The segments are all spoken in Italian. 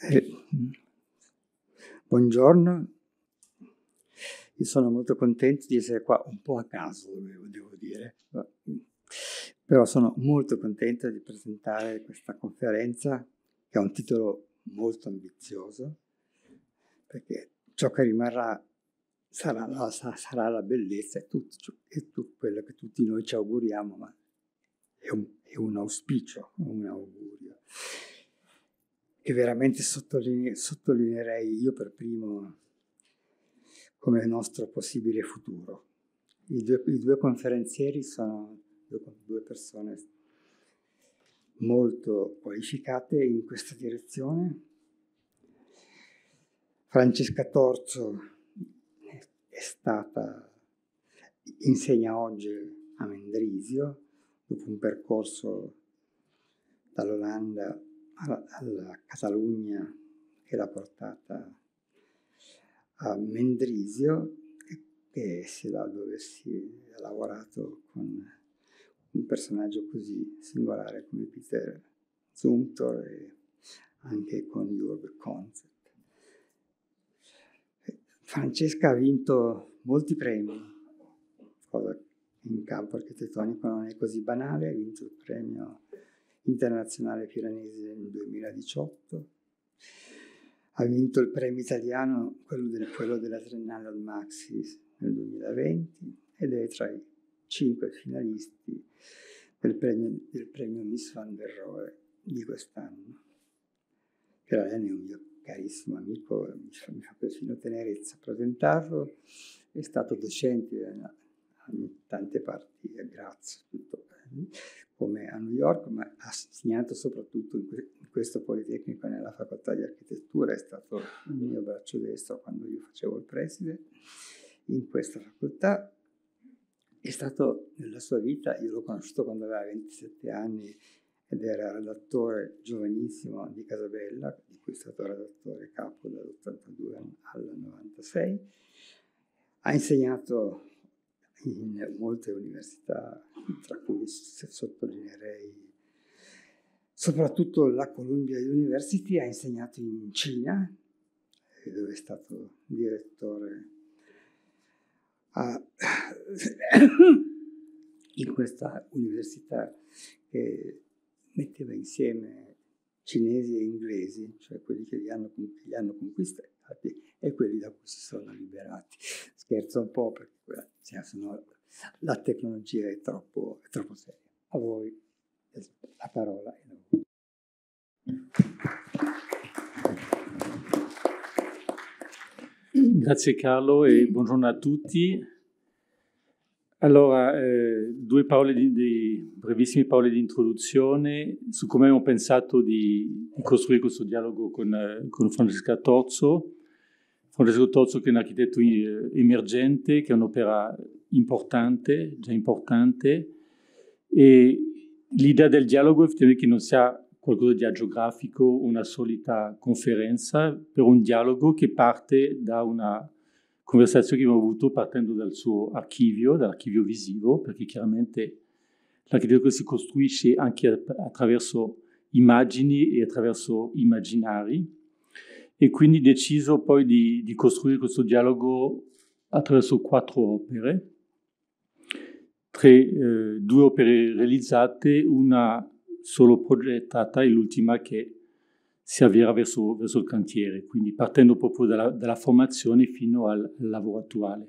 Eh, buongiorno, io sono molto contento di essere qua un po' a caso, devo dire, però sono molto contento di presentare questa conferenza che ha un titolo molto ambizioso, perché ciò che rimarrà sarà la, sarà la bellezza e tutto, tutto, quello che tutti noi ci auguriamo, ma è un, è un auspicio, un augurio che veramente sottoline- sottolineerei io per primo come nostro possibile futuro. I due, i due conferenzieri sono due, due persone molto qualificate in questa direzione. Francesca Torzo è stata, insegna oggi a Mendrisio, dopo un percorso dall'Olanda alla, alla Catalogna che l'ha portata a Mendrisio, che si là dove si è lavorato con un personaggio così singolare come Peter Zumthor e anche con Jurg Concept. Francesca ha vinto molti premi, cosa in campo architettonico non è così banale, ha vinto il premio internazionale piranese nel 2018, ha vinto il premio italiano, quello, del, quello della Triennale al Maxis nel 2020 ed è tra i cinque finalisti del premio, del premio Miss Van der Rohe di quest'anno. Piranesi è un mio carissimo amico, mi fa, mi fa persino tenerezza presentarlo, è stato docente in tante parti grazie, tutto bene come a New York, ma ha insegnato soprattutto in, que- in questo Politecnico e nella facoltà di architettura, è stato il mio braccio destro quando io facevo il preside in questa facoltà. È stato nella sua vita, io l'ho conosciuto quando aveva 27 anni ed era redattore giovanissimo di Casabella, di cui è stato redattore capo dall'82 al 96. Ha insegnato in molte università, tra cui sottolineerei soprattutto la Columbia University, ha insegnato in Cina, eh, dove è stato direttore a, in questa università che metteva insieme cinesi e inglesi, cioè quelli che li hanno, li hanno conquistati stati e quelli da cui si sono liberati. Scherzo un po' perché eh, cioè, no, la tecnologia è troppo, è troppo, seria. A voi la parola. Grazie Carlo e buongiorno a tutti. Allora, eh, due parole di, di, brevissime parole di introduzione su come abbiamo pensato di, di costruire questo dialogo con, eh, con Francesca Torzo. Francesco Tozzo che è un architetto eh, emergente, che è un'opera importante, già importante, e l'idea del dialogo è che non sia qualcosa di agiografico, una solita conferenza, per un dialogo che parte da una conversazione che abbiamo avuto partendo dal suo archivio, dall'archivio visivo, perché chiaramente l'architettura si costruisce anche attraverso immagini e attraverso immaginari e quindi deciso poi di, di costruire questo dialogo attraverso quattro opere, tre, eh, due opere realizzate, una solo progettata e l'ultima che si avvierà verso, verso, il cantiere, quindi partendo proprio dalla, dalla formazione fino al, al, lavoro attuale.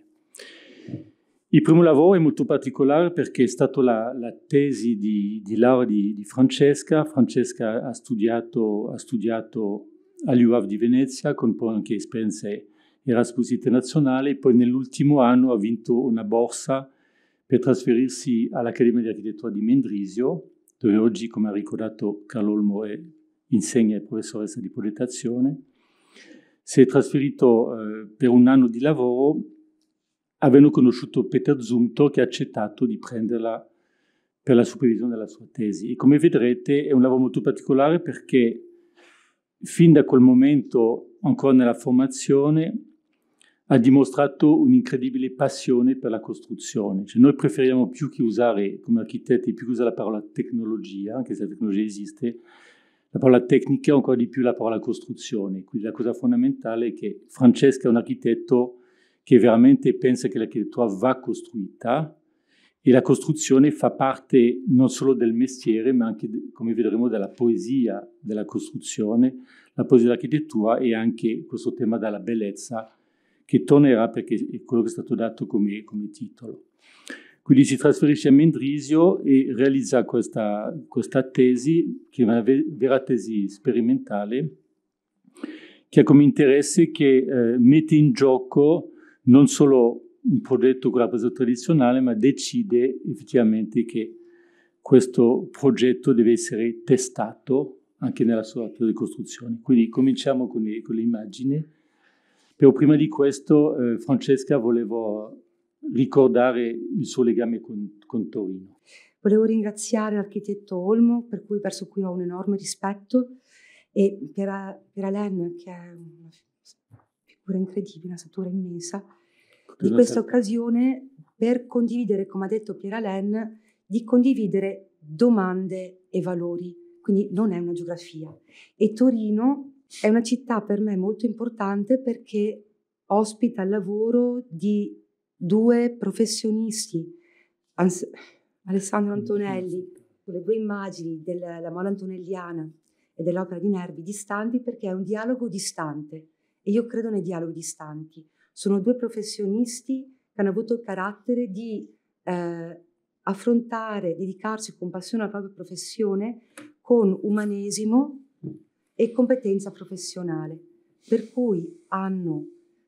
Il primo lavoro è molto particolare perché è stata la, la tesi di, di laurea di, di, Francesca. Francesca ha studiato, ha studiato all'UAV di Venezia, con poi anche esperienze Erasmus internazionale, poi nell'ultimo anno ha vinto una borsa per trasferirsi all'Accademia di Architettura di Mendrisio, dove oggi, come ha ricordato Carlo Olmo, è insegna e professoressa di progettazione. Si è trasferito eh, per un anno di lavoro, avendo conosciuto Peter Zumto che ha accettato di prenderla per la supervisione della sua tesi. E come vedrete è un lavoro molto particolare perché fin da quel momento, ancora nella formazione, ha dimostrato un'incredibile passione per la costruzione. Cioè, noi preferiamo più che usare, come architetti, più che usare la parola tecnologia, anche se la tecnologia esiste, la parola tecnica, e ancora di più la parola costruzione. Quindi la cosa fondamentale è che Francesca è un architetto che veramente pensa che l'architettura va costruita, e la costruzione fa parte non solo del mestiere, ma anche, come vedremo, della poesia della costruzione, la poesia dell'architettura e anche questo tema della bellezza che tornerà perché è quello che è stato dato come, come titolo. Quindi si trasferisce a Mendrisio e realizza questa, questa tesi, che è una vera tesi sperimentale, che ha come interesse che eh, mette in gioco non solo un progetto con la presa tradizionale, ma decide effettivamente che questo progetto deve essere testato anche nella sua costruzione. Quindi cominciamo con le, con le Però prima di questo, eh, Francesca, volevo ricordare il suo legame con, con Torino. Volevo ringraziare l'architetto Olmo, per cui, verso cui ho un enorme rispetto, e per, eh, per Alain, che è una figura incredibile, una statura immensa, di esatto, questa occasione per condividere, come ha detto Pierre Alain, di condividere domande e valori, quindi non è una geografia. E Torino è una città per me molto importante perché ospita il lavoro di due professionisti, Ans- Alessandro Antonelli, con le due immagini della Mola antonelliana e dell'opera di Nervi distanti perché è un dialogo distante e io credo nei dialoghi distanti. Sono due professionisti che hanno avuto il carattere di eh, affrontare, dedicarsi con passione alla propria professione, con umanesimo e competenza professionale, per cui hanno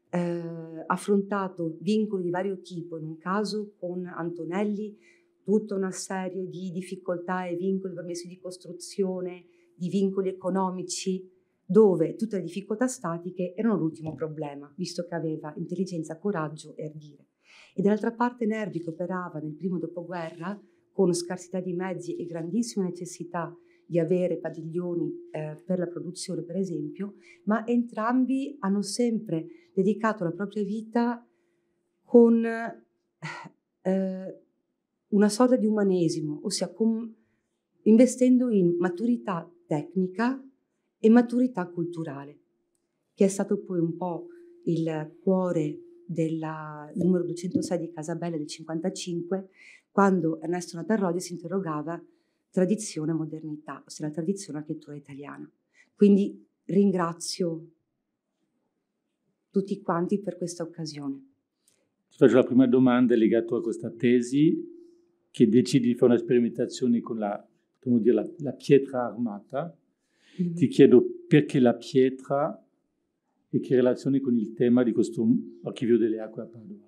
eh, affrontato vincoli di vario tipo, in un caso con Antonelli, tutta una serie di difficoltà e vincoli permessi di costruzione, di vincoli economici, dove tutte le difficoltà statiche erano l'ultimo problema, visto che aveva intelligenza, coraggio e ardire. E dall'altra parte Nervi, che operava nel primo dopoguerra con scarsità di mezzi e grandissima necessità di avere padiglioni eh, per la produzione, per esempio, ma entrambi hanno sempre dedicato la propria vita con eh, una sorta di umanesimo, ossia con, investendo in maturità tecnica, e maturità culturale, che è stato poi un po' il cuore del numero 206 di Casabella del 55, quando Ernesto Natarrodi si interrogava tradizione e modernità, ossia la tradizione e architettura italiana. Quindi ringrazio tutti quanti per questa occasione. Ti faccio la prima domanda legata a questa tesi che decidi di fare una sperimentazione con la, dire, la, la pietra armata, Mm-hmm. Ti chiedo perché la pietra e che relazione con il tema di questo archivio delle acque a Padova.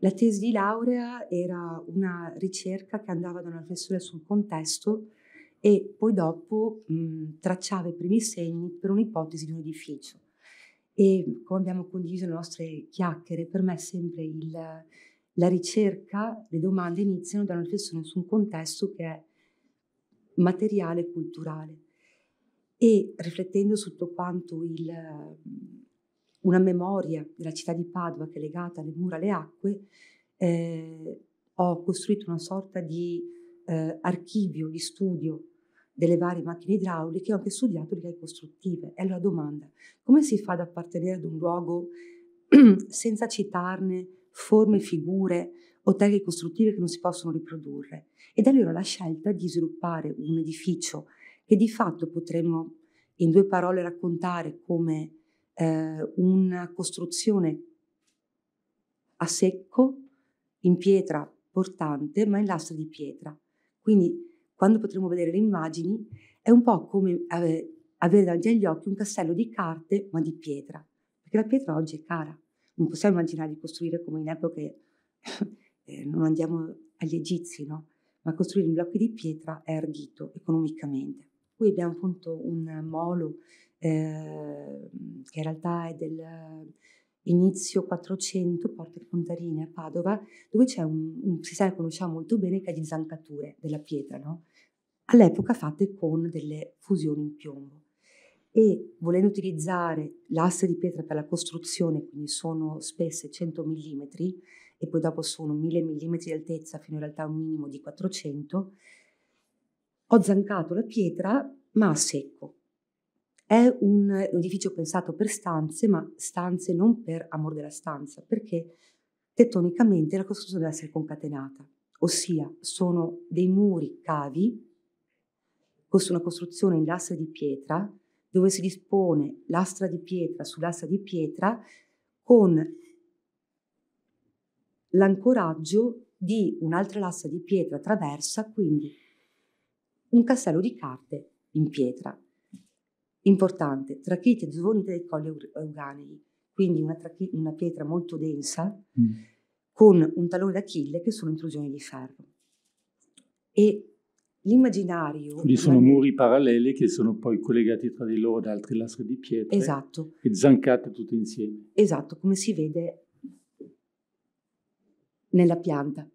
La tesi di laurea era una ricerca che andava da una riflessione sul contesto e poi dopo mh, mm, tracciava i primi segni per un'ipotesi di un edificio. E come abbiamo condiviso le nostre chiacchiere, per me sempre il, la ricerca, le domande iniziano da una riflessione su un contesto che è materiale e culturale e riflettendo su tutto quanto il, una memoria della città di Padova che è legata alle mura, e alle acque, eh, ho costruito una sorta di eh, archivio, di studio delle varie macchine idrauliche, e ho anche studiato le idee costruttive. E allora domanda, come si fa ad appartenere ad un luogo senza citarne forme, figure o taglie costruttive che non si possono riprodurre? E allora la scelta di sviluppare un edificio e di fatto potremmo in due parole raccontare come eh, una costruzione a secco, in pietra portante, ma in lastre di pietra. Quindi quando potremo vedere le immagini è un po' come eh, avere davanti agli occhi un castello di carte, ma di pietra, perché la pietra oggi è cara. Non possiamo immaginare di costruire come in epoche, eh, non andiamo agli egizi, no? ma costruire in blocchi di pietra è ardito economicamente. Qui abbiamo appunto un molo eh, che in realtà è del inizio 400, Porte Fontarine a Padova, dove c'è un, un si sa conosciamo molto bene che è di zancature della pietra, no? all'epoca fatte con delle fusioni in piombo. E volendo utilizzare l'asse di pietra per la costruzione, quindi sono spesse 100 mm e poi dopo sono 1000 mm di altezza fino in realtà a un minimo di 400, mm, ho zancato la pietra, ma a secco. È un, edificio pensato per stanze, ma stanze non per amor della stanza, perché tettonicamente la costruzione deve essere concatenata, ossia sono dei muri cavi, una costruzione in lastra di pietra, dove si dispone l'astra di pietra su lastra di pietra con l'ancoraggio di un'altra lastra di pietra traversa, quindi un castello di carte in pietra. Importante, trachite zvonite dei colli euganei, quindi una, una, pietra molto densa mm. con un talone d'Achille che sono intrusioni di ferro. E l'immaginario... Lì sono una... muri paralleli che sono poi collegati tra di loro da altri lastre di pietra. Esatto. E zancate tutte insieme. Esatto, come si vede nella pianta.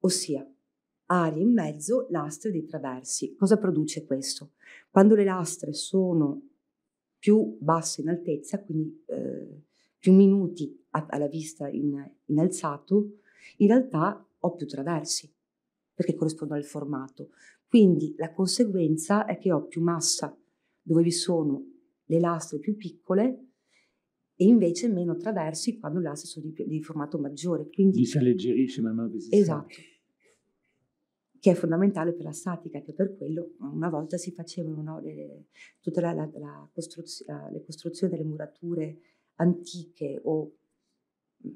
Ossia, aria in mezzo, lastre dei traversi. Cosa produce questo? Quando le lastre sono più basse in altezza, quindi eh, più minuti a, alla vista in, in alzato, in realtà ho più traversi, perché corrispondono al formato. Quindi la conseguenza è che ho più massa dove vi sono le lastre più piccole e invece meno traversi quando le lastre sono di, di formato maggiore. Quindi, si alleggerisce man mano che si Esatto. Sale che è fondamentale per la statica, che per quello una volta si facevano no, le, tutte la, la, la costruz- le costruzioni delle murature antiche o mm,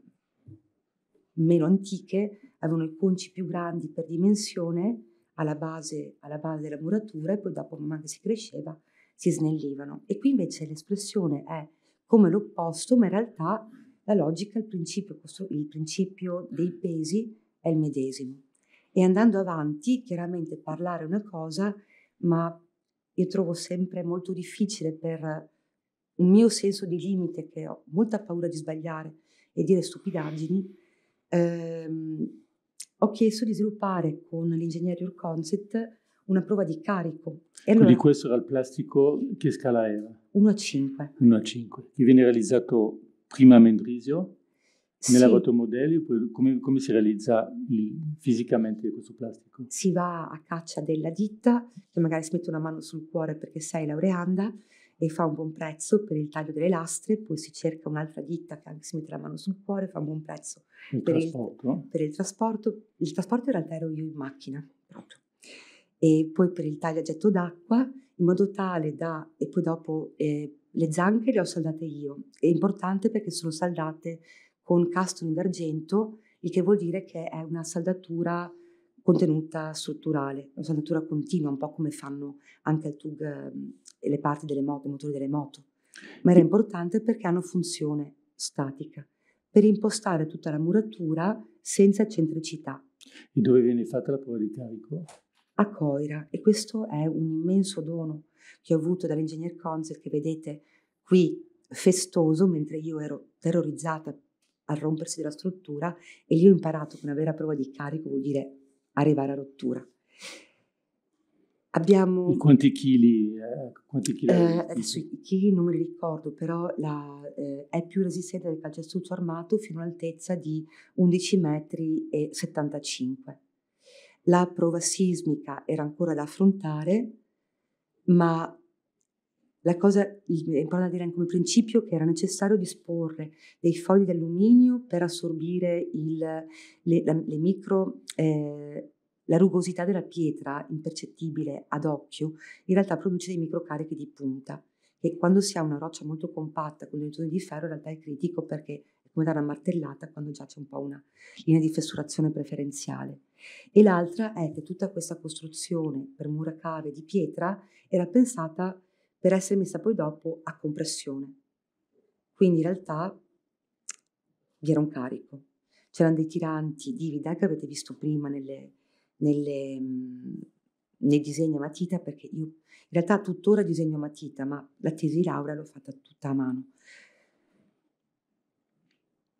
meno antiche, avevano i conci più grandi per dimensione alla base, alla base della muratura e poi dopo man mano che si cresceva si snellivano. E qui invece l'espressione è come l'opposto, ma in realtà la logica, il principio, il principio dei pesi è il medesimo e andando avanti, chiaramente parlare è una cosa, ma io trovo sempre molto difficile per un mio senso di limite, che ho molta paura di sbagliare e dire stupidaggini, ehm, ho chiesto di sviluppare con l'ingegnerio Concept una prova di carico. E allora, Quindi questo era il plastico, che scala era? 1 a 5. 1 a 5, che viene realizzato prima a Mendrisio nella sì. vostra modello, come, come, si realizza il, fisicamente questo plastico? Si va a caccia della ditta, che magari si mette una mano sul cuore perché sei laureanda e fa un buon prezzo per il taglio delle lastre, poi si cerca un'altra ditta che anche si mette la mano sul cuore e fa un buon prezzo il per, il, per, il, trasporto. Il trasporto in realtà ero io in macchina, proprio. E poi per il taglio a getto d'acqua, in modo tale da... e poi dopo eh, le zanche le ho saldate io. È importante perché sono saldate con castoni d'argento, il che vuol dire che è una saldatura contenuta strutturale, una saldatura continua, un po' come fanno anche il TUG e ehm, le parti delle moto, i motori delle moto. Ma era importante perché hanno funzione statica, per impostare tutta la muratura senza eccentricità. E dove viene fatta la prova di carico? A Coira, e questo è un immenso dono che ho avuto dall'ingegner Concert che vedete qui festoso, mentre io ero terrorizzata al rompersi della struttura e lì ho imparato che una vera prova di carico vuol dire arrivare a rottura. Abbiamo... E quanti chili? Eh? Quanti chili eh, adesso i chili non me li ricordo, però la, eh, è più resistente del calcestruccio armato fino all'altezza di 11,75 metri La prova sismica era ancora da affrontare, ma la cosa, è importante dire anche come principio che era necessario disporre dei fogli di alluminio per assorbire il, le, la, le micro, eh, la rugosità della pietra, impercettibile ad occhio, in realtà produce dei microcarichi di punta, che quando si ha una roccia molto compatta con dei toni di ferro in realtà è critico perché è come dare una martellata quando già c'è un po' una linea di fessurazione preferenziale. E l'altra è che tutta questa costruzione per mura cave di pietra era pensata per essere messa poi dopo a compressione. Quindi in realtà vi era un carico. C'erano dei tiranti di vida che avete visto prima nelle, nelle, nei disegni a matita, perché io in realtà tuttora disegno a matita, ma la tesi laurea l'ho fatta tutta a mano.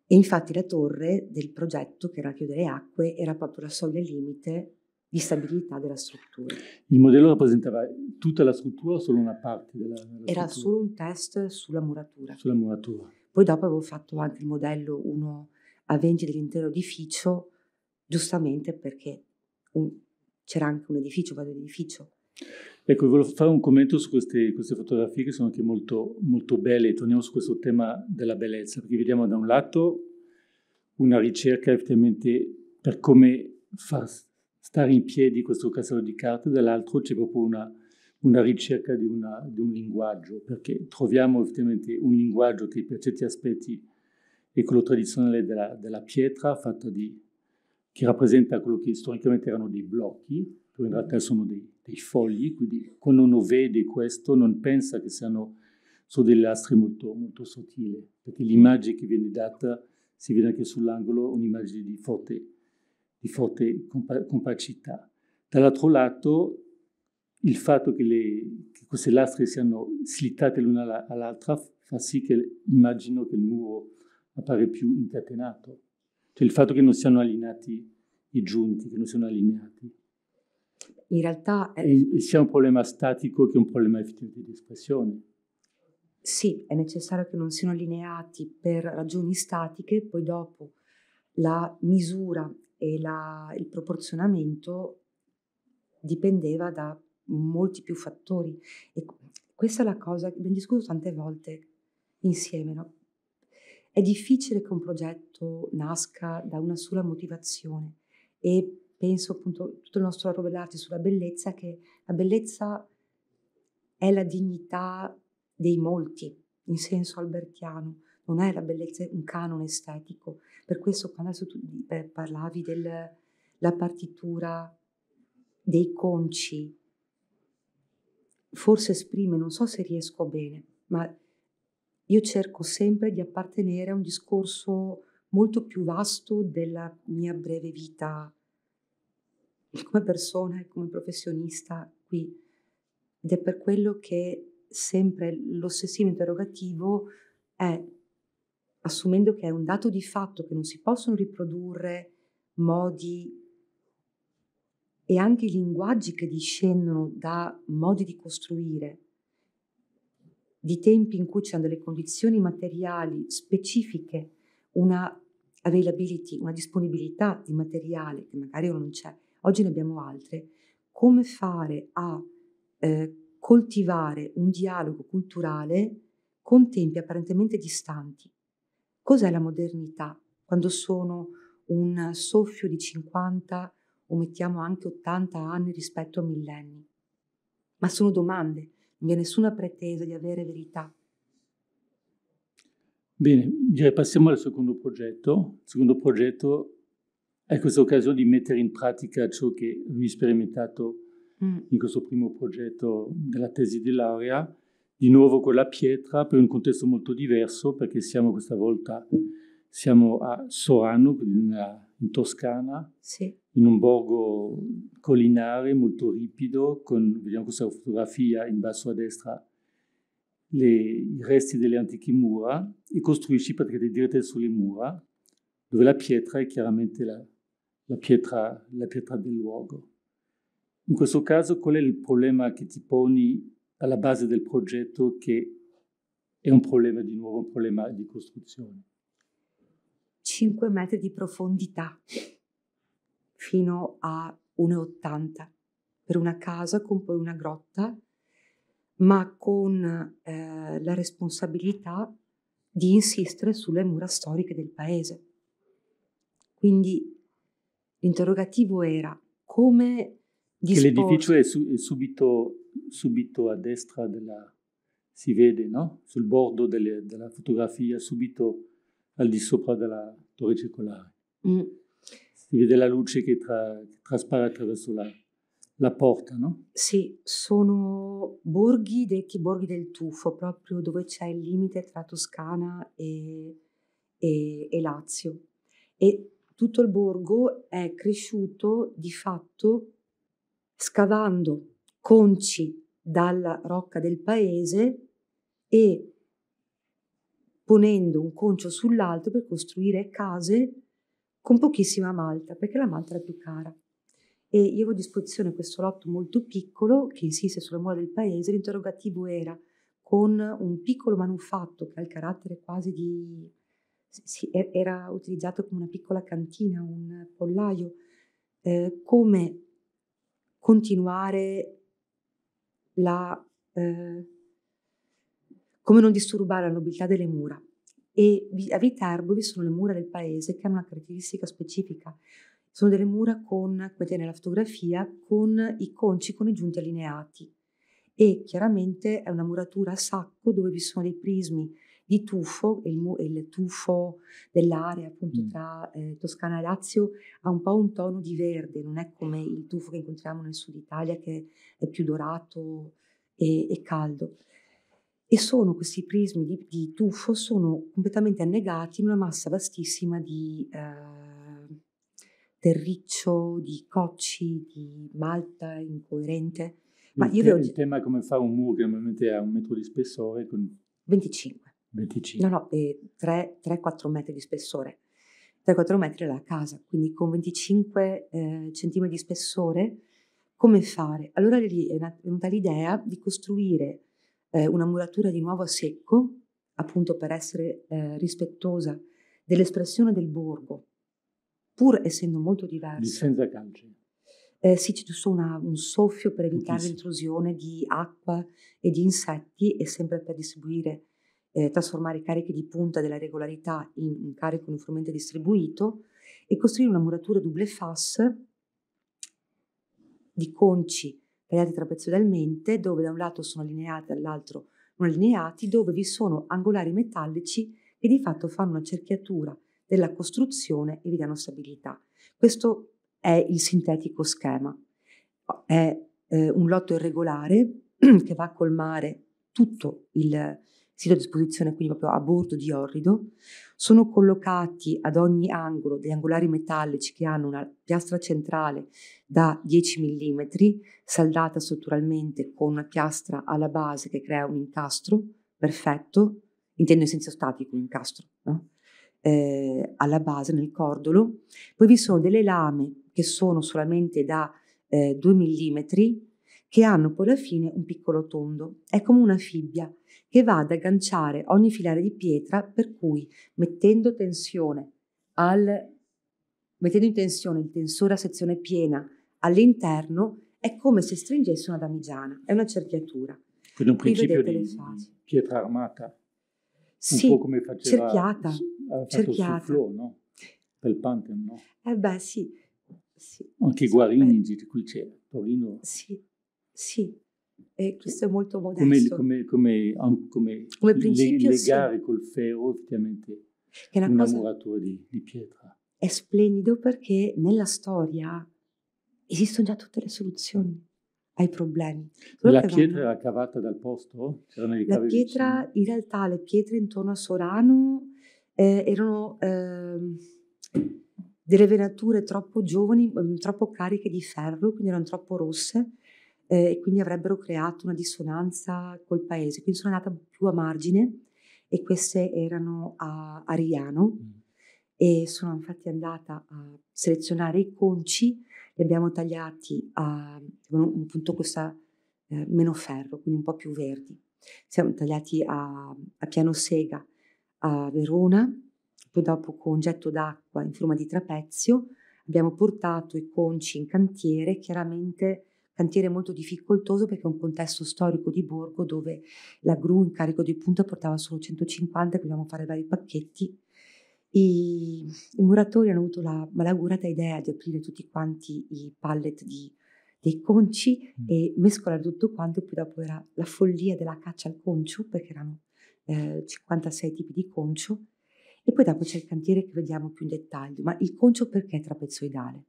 E infatti la torre del progetto, che era Chiudere Acque, era proprio la soglia limite di stabilità della struttura. Il modello rappresentava tutta la struttura o solo una parte della, della Era solo un test sulla muratura. Sulla muratura. Poi dopo avevo fatto anche il modello 1 a 20 dell'intero edificio, giustamente perché un, c'era anche un edificio, vado edificio. Ecco, volevo fare un commento su queste, queste fotografie che sono anche molto, molto belle. Torniamo su questo tema della bellezza, perché vediamo da un lato una ricerca effettivamente per come far stare in piedi questo castello di carte, dall'altro c'è proprio una, una ricerca di, una, di, un linguaggio, perché troviamo effettivamente un linguaggio che per certi aspetti è quello tradizionale della, della pietra, fatto di, che rappresenta quello che storicamente erano dei blocchi, però in realtà sono dei, dei fogli, quindi quando uno vede questo non pensa che siano sono delle lastre molto, molto sottili, perché l'immagine che viene data si vede anche sull'angolo, un'immagine di forte di forte compacità. Dall'altro lato, il fatto che, le, che queste lastre siano slittate l'una all'altra fa sì che immagino che il muro appare più incatenato. Cioè il fatto che non siano allineati i giunti, che non siano allineati. In realtà... Eh, sia un problema statico che un problema effettivamente di espressione. Sì, è necessario che non siano allineati per ragioni statiche, poi dopo la misura e la, il proporzionamento dipendeva da molti più fattori. E questa è la cosa che abbiamo discusso tante volte insieme. No? È difficile che un progetto nasca da una sola motivazione e penso appunto tutto il nostro lavoro dell'arte sulla bellezza, che la bellezza è la dignità dei molti, in senso albertiano non è la bellezza, un canone estetico. Per questo quando adesso tu eh, parlavi della partitura dei conci, forse esprime, non so se riesco bene, ma io cerco sempre di appartenere a un discorso molto più vasto della mia breve vita come persona e come professionista qui. Ed è per quello che sempre l'ossessivo interrogativo è assumendo che è un dato di fatto che non si possono riprodurre modi e anche linguaggi che discendono da modi di costruire, di tempi in cui c'erano delle condizioni materiali specifiche, una availability, una disponibilità di materiale che magari non c'è, oggi ne abbiamo altre, come fare a eh, coltivare un dialogo culturale con tempi apparentemente distanti. Cos'è la modernità quando sono un soffio di 50 o mettiamo anche 80 anni rispetto a millenni? Ma sono domande, non vi è nessuna pretesa di avere verità. Bene, direi passiamo al secondo progetto. Il secondo progetto è questa occasione di mettere in pratica ciò che vi ho sperimentato mm. in questo primo progetto della tesi di laurea di nuovo con la pietra per un contesto molto diverso perché siamo questa volta siamo a Sorano, in Toscana, sì. in un borgo collinare molto ripido, con, vediamo questa fotografia in basso a destra, le, i resti delle antiche mura e costruisci praticamente dirette sulle mura, dove la pietra è chiaramente la, la, pietra, la pietra del luogo. In questo caso qual è il problema che ti poni alla base del progetto che è un problema di nuovo, un problema di costruzione. 5 metri di profondità fino a 1,80 per una casa con poi una grotta, ma con eh, la responsabilità di insistere sulle mura storiche del paese. Quindi l'interrogativo era come l'edificio è, su, è subito, subito, a destra della... si vede, no? Sul bordo delle, della fotografia, subito al di sopra della torre circolare. Mm. Si vede la luce che, tra, che traspare attraverso la, la porta, no? Sì, sono borghi detti borghi del tufo, proprio dove c'è il limite tra Toscana e, e, e, Lazio. E tutto il borgo è cresciuto di fatto scavando conci dalla rocca del paese e ponendo un concio sull'altro per costruire case con pochissima malta, perché la malta era più cara. E io avevo a disposizione questo lotto molto piccolo che insiste sulla mura del paese, l'interrogativo era con un piccolo manufatto che ha il carattere quasi di... Sì, era utilizzato come una piccola cantina, un pollaio, eh, come continuare la... Eh, come non disturbare la nobiltà delle mura. E a Viterbo vi sono le mura del paese che hanno una caratteristica specifica. Sono delle mura con, come nella fotografia, con i conci con i giunti allineati. E chiaramente è una muratura a sacco dove vi sono dei prismi di tuffo, il, il tuffo dell'area appunto mm. tra eh, Toscana e Lazio ha un po' un tono di verde, non è come il tuffo che incontriamo nel sud Italia che è più dorato e, e caldo. E sono questi prismi di, di, tuffo, sono completamente annegati in una massa vastissima di eh, terriccio, di cocci, di malta incoerente. Ma il, te- oggi... il tema è come fa un muro che normalmente ha un metro di spessore con 25. 25. No, no, 3-4 eh, metri di spessore. 3-4 metri è la casa, quindi con 25 eh, centimetri di spessore, come fare? Allora lì è venuta l'idea di costruire eh, una muratura di nuovo a secco, appunto per essere eh, rispettosa dell'espressione del borgo, pur essendo molto diversa. Di senza calci. Eh, sì, c'è giusto una, un soffio per evitare Bellissimo. l'intrusione di acqua e di insetti e sempre per distribuire eh, trasformare i carichi di punta della regolarità in un carico uniformemente distribuito e costruire una muratura double face di conci tagliati trapezoidalmente, dove da un lato sono allineati, e dall'altro non allineati, dove vi sono angolari metallici che di fatto fanno una cerchiatura della costruzione e vi danno stabilità. Questo è il sintetico schema. È eh, un lotto irregolare che va a colmare tutto il, sito a disposizione quindi proprio a bordo di Orrido, sono collocati ad ogni angolo degli angolari metallici che hanno una piastra centrale da 10 mm, saldata strutturalmente con una piastra alla base che crea un incastro perfetto, intendo in senso statico un incastro, no? eh, alla base nel cordolo. Poi vi sono delle lame che sono solamente da eh, 2 mm che hanno poi alla fine un piccolo tondo. È come una fibbia che va ad agganciare ogni filare di pietra per cui mettendo, tensione al, mettendo in tensione il tensore a sezione piena all'interno è come se stringesse una damigiana, è una cerchiatura. Quindi un principio di pietra armata, un po' come faceva cerchiata, cerchiata. Flow, no? Per Pantheon, no? Eh beh, sì. sì Anche sì, Guarini, di cui c'era, Torino. Sì. Sì, e cioè, questo è molto modesto. Come, come, come, come, come principio, le, legare sì. col ferro effettivamente che una, una muratura di, di pietra. È splendido perché nella storia esistono già tutte le soluzioni ai problemi. Quello la pietra vanno... era cavata dal posto? La pietra, vicini. in realtà, le pietre intorno a Sorano eh, erano eh, delle venature troppo giovani, mm, troppo cariche di ferro, quindi erano troppo rosse eh, e quindi avrebbero creato una dissonanza col paese. Quindi sono andata più a margine e queste erano a Ariano mm. e sono infatti andata a selezionare i conci, li abbiamo tagliati a un punto questa eh, meno ferro, quindi un po' più verdi. Siamo tagliati a, a piano sega a Verona, poi dopo con getto d'acqua in forma di trapezio abbiamo portato i conci in cantiere, chiaramente cantiere molto difficoltoso perché è un contesto storico di Borgo dove la gru in carico di punta portava solo 150 e dovevamo fare vari pacchetti. I, I, muratori hanno avuto la malaugurata idea di aprire tutti quanti i pallet di, dei conci mm. e mescolare tutto quanto, poi dopo era la follia della caccia al concio, perché erano eh, 56 tipi di concio, e poi dopo c'è il cantiere che vediamo più in dettaglio, ma il concio perché è trapezoidale?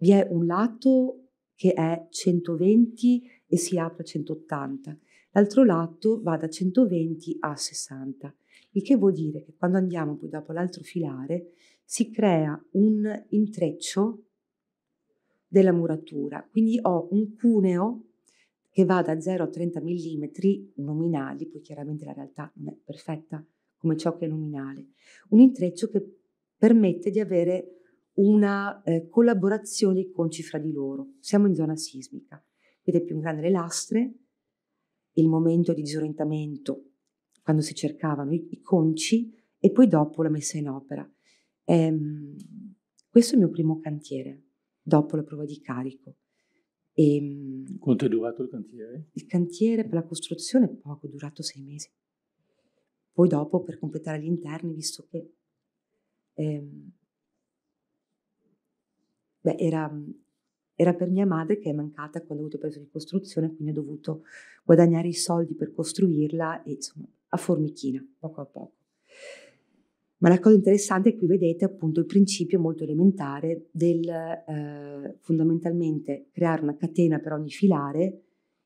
vi è un lato che è 120 e si apre a 180, l'altro lato va da 120 a 60, il che vuol dire che quando andiamo poi dopo l'altro filare si crea un intreccio della muratura, quindi ho un cuneo che va da 0 a 30 mm nominali, poi chiaramente la realtà non è perfetta come ciò che è nominale, un intreccio che permette di avere una eh, collaborazione dei conci fra di loro. Siamo in zona sismica, vedete più in grande le lastre, il momento di disorientamento quando si cercavano i, i conci e poi dopo la messa in opera. Ehm, questo è il mio primo cantiere, dopo la prova di carico. E, ehm, Quanto è durato il cantiere? Il cantiere per la costruzione è poco, è durato sei mesi. Poi dopo, per completare gli interni, visto che ehm, Beh, era, era per mia madre che è mancata quando ho avuto il periodo di costruzione, quindi ho dovuto guadagnare i soldi per costruirla e insomma a formichina, poco a poco. Ma la cosa interessante è qui vedete appunto il principio molto elementare del eh, fondamentalmente creare una catena per ogni filare,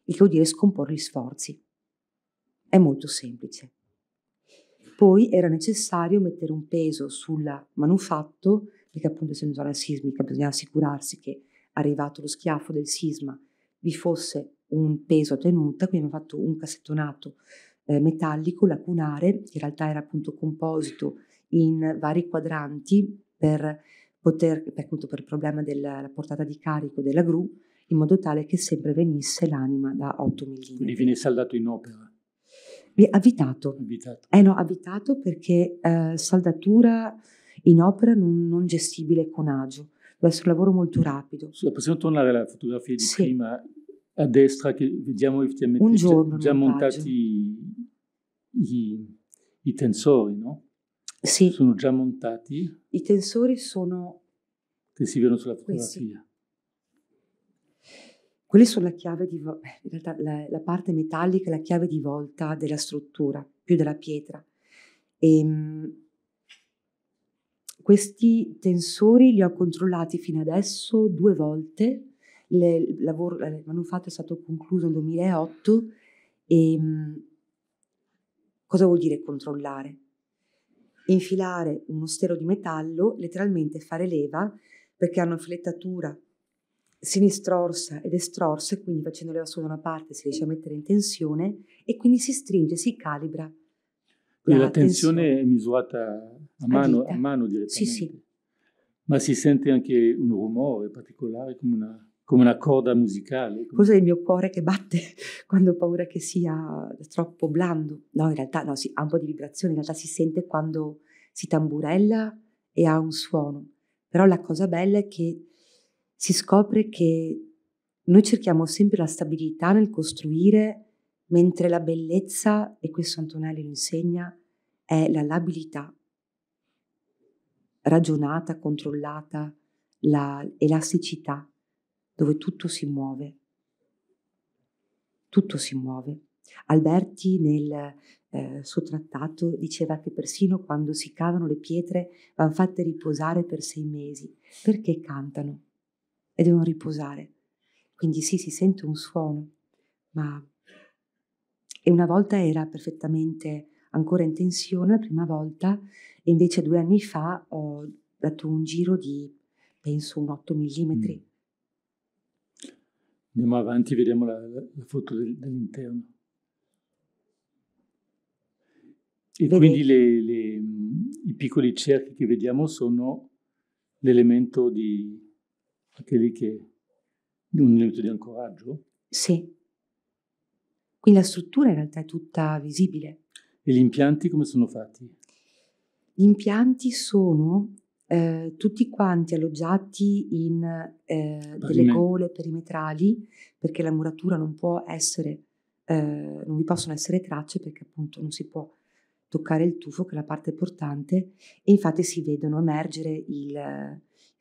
il che vuol dire scomporre gli sforzi. È molto semplice. Poi era necessario mettere un peso sul manufatto perché appunto essendo zona sismica bisogna assicurarsi che arrivato lo schiaffo del sisma vi fosse un peso a tenuta, quindi abbiamo fatto un cassettonato eh, metallico lacunare, che in realtà era appunto composito in vari quadranti per poter, per, appunto per il problema della portata di carico della gru, in modo tale che sempre venisse l'anima da 8 mm. Quindi viene saldato in opera? Abitato. abitato. Eh no, abitato perché eh, saldatura in opera non, non gestibile con agio. Deve essere un lavoro molto rapido. Sì, possiamo tornare alla fotografia di sì. prima, a destra, che vediamo effettivamente un giorno, già, già montati i, i, tensori, no? Sì. Sono già montati. I tensori sono... Che si vedono sulla fotografia. Questi. Quelli sono la chiave di, in realtà, la, la, parte metallica è la chiave di volta della struttura, più della pietra. E, ehm, questi tensori li ho controllati fino adesso due volte, Le, il, lavoro, il manufatto è stato concluso nel 2008 e mm, cosa vuol dire controllare? Infilare uno stero di metallo, letteralmente fare leva, perché hanno flettatura sinistrorsa ed estrorsa, quindi facendo leva solo da una parte si riesce a mettere in tensione e quindi si stringe, si calibra quindi la, ah, tensione, è misurata a mano, a mano direttamente. Sì, sì. Ma si sente anche un rumore particolare, come una, come una corda musicale. Cosa è il mio cuore che batte quando ho paura che sia troppo blando. No, in realtà no, sì, ha un po' di vibrazione, in realtà si sente quando si tamburella e ha un suono. Però la cosa bella è che si scopre che noi cerchiamo sempre la stabilità nel costruire mentre la bellezza, e questo Antonelli lo insegna, è la labilità ragionata, controllata, l'elasticità, dove tutto si muove. Tutto si muove. Alberti nel eh, suo trattato diceva che persino quando si cavano le pietre vanno fatte riposare per sei mesi, perché cantano e devono riposare. Quindi sì, si sente un suono, ma e una volta era perfettamente ancora in tensione, la prima volta, e invece due anni fa ho dato un giro di, penso, un 8 mm. Andiamo avanti, vediamo la, la foto del, dell'interno. E Vedete. quindi le, le, i piccoli cerchi che vediamo sono l'elemento di, anche lì che, un elemento di ancoraggio? Sì, quindi la struttura in realtà è tutta visibile. E gli impianti come sono fatti? Gli impianti sono eh, tutti quanti alloggiati in eh, delle gole perimetrali perché la muratura non può essere, eh, non vi possono essere tracce perché appunto non si può toccare il tufo che è la parte portante e infatti si vedono emergere il,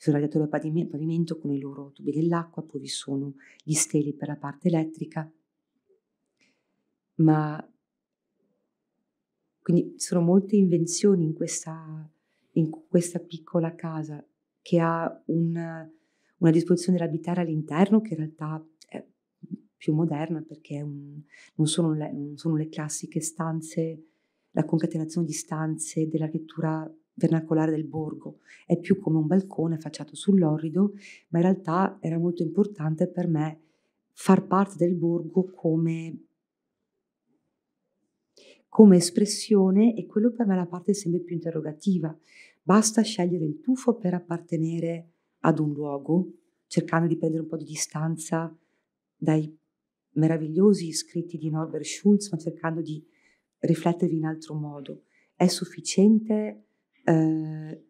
radiatore a pavimento con i loro tubi dell'acqua, poi vi sono gli steli per la parte elettrica ma quindi sono molte invenzioni in questa, in questa piccola casa che ha una, una disposizione dell'abitare all'interno che in realtà è più moderna perché un, non, sono le, non, sono le, classiche stanze, la concatenazione di stanze dell'architettura vernacolare del borgo, è più come un balcone affacciato sull'orrido, ma in realtà era molto importante per me far parte del borgo come come espressione e quello per me è la parte sempre più interrogativa. Basta scegliere il tufo per appartenere ad un luogo, cercando di prendere un po' di distanza dai meravigliosi scritti di Norbert Schulz, ma cercando di riflettervi in altro modo. È sufficiente eh,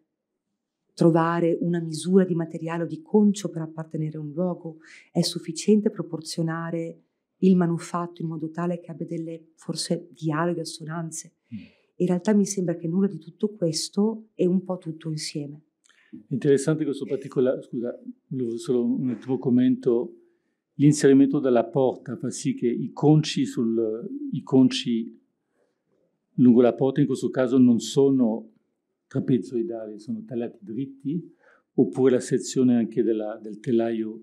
trovare una misura di materiale o di concio per appartenere a un luogo? È sufficiente proporzionare il manufatto in modo tale che abbia delle forse dialoghi, assonanze. Mm. In realtà mi sembra che nulla di tutto questo è un po' tutto insieme. Interessante questo particolare, scusa, volevo solo un altro commento. L'inserimento della porta fa sì che i conci, sul, i conci lungo la porta in questo caso non sono trapezoidali, sono tagliati dritti, oppure la sezione anche della, del telaio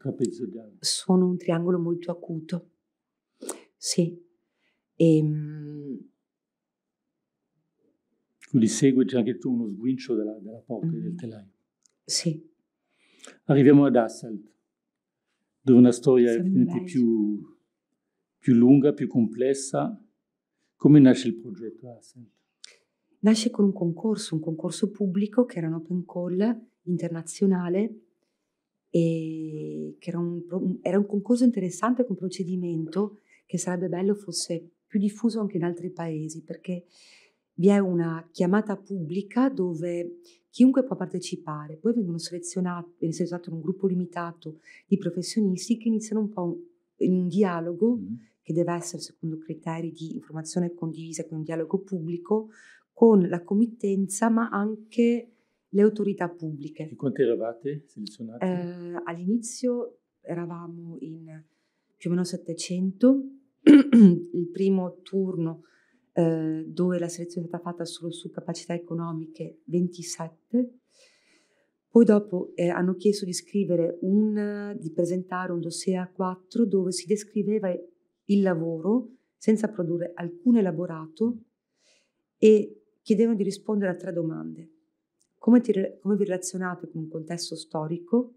Trapezoidale. Sono un triangolo molto acuto, sì. E, ehm, Quindi segui anche tu uno sguincio della, della porta mm. del telaio. Sì. Arriviamo ad Asselt, dove una storia è più, più lunga, più complessa. Come nasce il progetto Asselt? Nasce con un concorso, un concorso pubblico che era un open call internazionale e che era un, era un concorso interessante con procedimento che sarebbe bello fosse più diffuso anche in altri paesi perché vi è una chiamata pubblica dove chiunque può partecipare, poi vengono selezionati, viene selezionato un gruppo limitato di professionisti che iniziano un po' in un dialogo mm. che deve essere secondo criteri di informazione condivisa, quindi un dialogo pubblico con la committenza ma anche le autorità pubbliche. E quanti eravate selezionati? Eh, all'inizio eravamo in più o meno 700, il primo turno eh, dove la selezione è stata fatta solo su capacità economiche 27, poi dopo eh, hanno chiesto di, un, di presentare un dossier A4 dove si descriveva il lavoro senza produrre alcun elaborato e chiedevano di rispondere a tre domande come, ti, come vi relazionate con un contesto storico,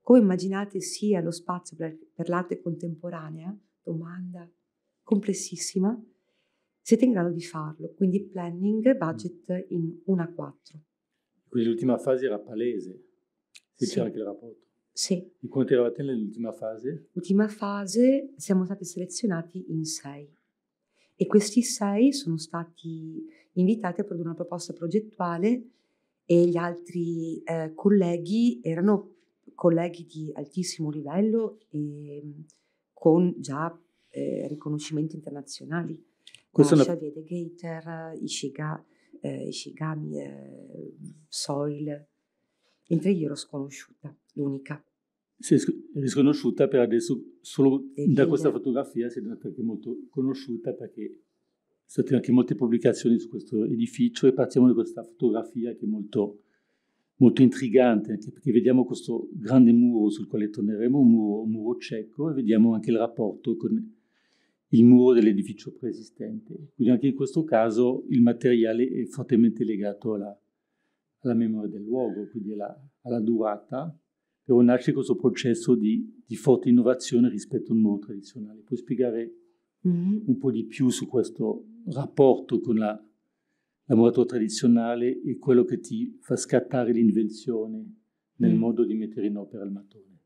come immaginate sia lo spazio per, per l'arte contemporanea, domanda complessissima, siete in grado di farlo, quindi planning, budget in 1 a 4. Quindi l'ultima fase era palese, sì, sì. c'era anche il rapporto. Sì. E quanto eravate nell'ultima fase? L'ultima fase siamo stati selezionati in 6 e questi 6 sono stati invitati a produrre una proposta progettuale e gli altri eh, colleghi erano colleghi di altissimo livello e ehm, con già eh, riconoscimenti internazionali. Questo Nasha, una... Gator, Ishiga, eh, Ishigami, eh, Soil, mentre io ero sconosciuta, l'unica. Sì, risconosciuta per adesso solo da questa fotografia si è diventata molto conosciuta perché sono state anche molte pubblicazioni su questo edificio e partiamo da questa fotografia che è molto, molto intrigante, anche perché vediamo questo grande muro sul quale torneremo, un muro, un muro cieco, e vediamo anche il rapporto con il muro dell'edificio preesistente. Quindi anche in questo caso il materiale è fortemente legato alla, alla memoria del luogo, quindi alla, alla durata, però nasce questo processo di, di forte innovazione rispetto al muro tradizionale. Puoi spiegare Mm-hmm. un po' di più su questo rapporto con la, moratoria tradizionale è quello che ti fa scattare l'invenzione nel mm. modo di mettere in opera il mattone.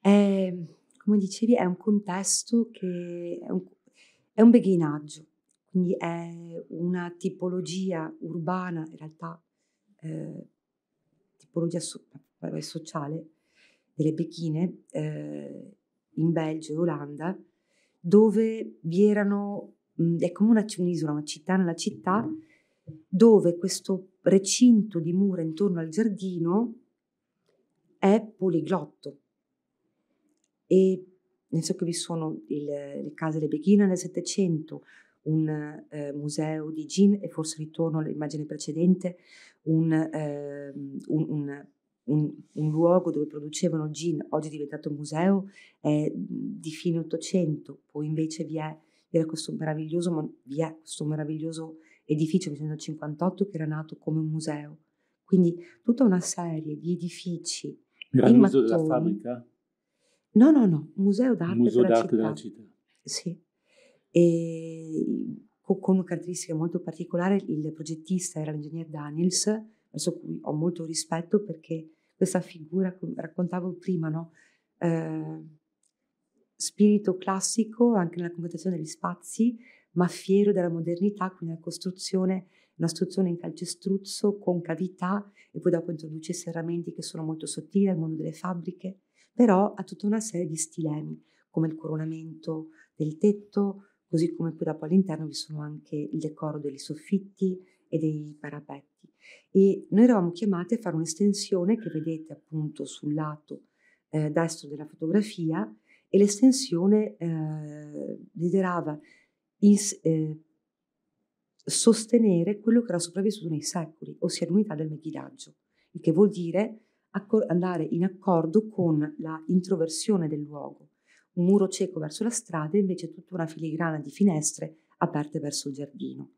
È, come dicevi, è un contesto che è un, è un beghinaggio, quindi è una tipologia urbana, in realtà eh, tipologia so, eh, sociale delle bechine eh, in Belgio e Olanda, dove vi erano è come una, un'isola, una città nella città, mhm. dove questo recinto di mura intorno al giardino è poliglotto. E ne so che vi sono il, le case Le Beghina nel Settecento, un eh, museo di gin e forse ritorno all'immagine precedente, un, eh, un, un, un, luogo dove producevano gin, oggi è diventato museo, è di fine Ottocento, poi invece vi è era questo meraviglioso, ma via, questo meraviglioso edificio 1958 che era nato come un museo. Quindi tutta una serie di edifici. il museo della fabbrica? No, no, no, museo d'arte, museo d'arte città. della città. Sì. E con una caratteristica molto particolare, il progettista era l'ingegner Daniels, verso cui ho molto rispetto perché questa figura, come raccontavo prima, no? Eh, spirito classico anche nella computazione degli spazi, ma fiero della modernità, quindi la costruzione, una costruzione in calcestruzzo con cavità e poi dopo introduce serramenti che sono molto sottili al mondo delle fabbriche, però ha tutta una serie di stilemi, come il coronamento del tetto, così come poi dopo all'interno vi sono anche il decoro dei soffitti e dei parapetti. E noi eravamo chiamati a fare un'estensione che vedete appunto sul lato eh, destro della fotografia, e l'estensione eh, desiderava ins- eh, sostenere quello che era sopravvissuto nei secoli, ossia l'unità del meghinaggio, il che vuol dire accor- andare in accordo con la introversione del luogo, un muro cieco verso la strada e invece tutta una filigrana di finestre aperte verso il giardino.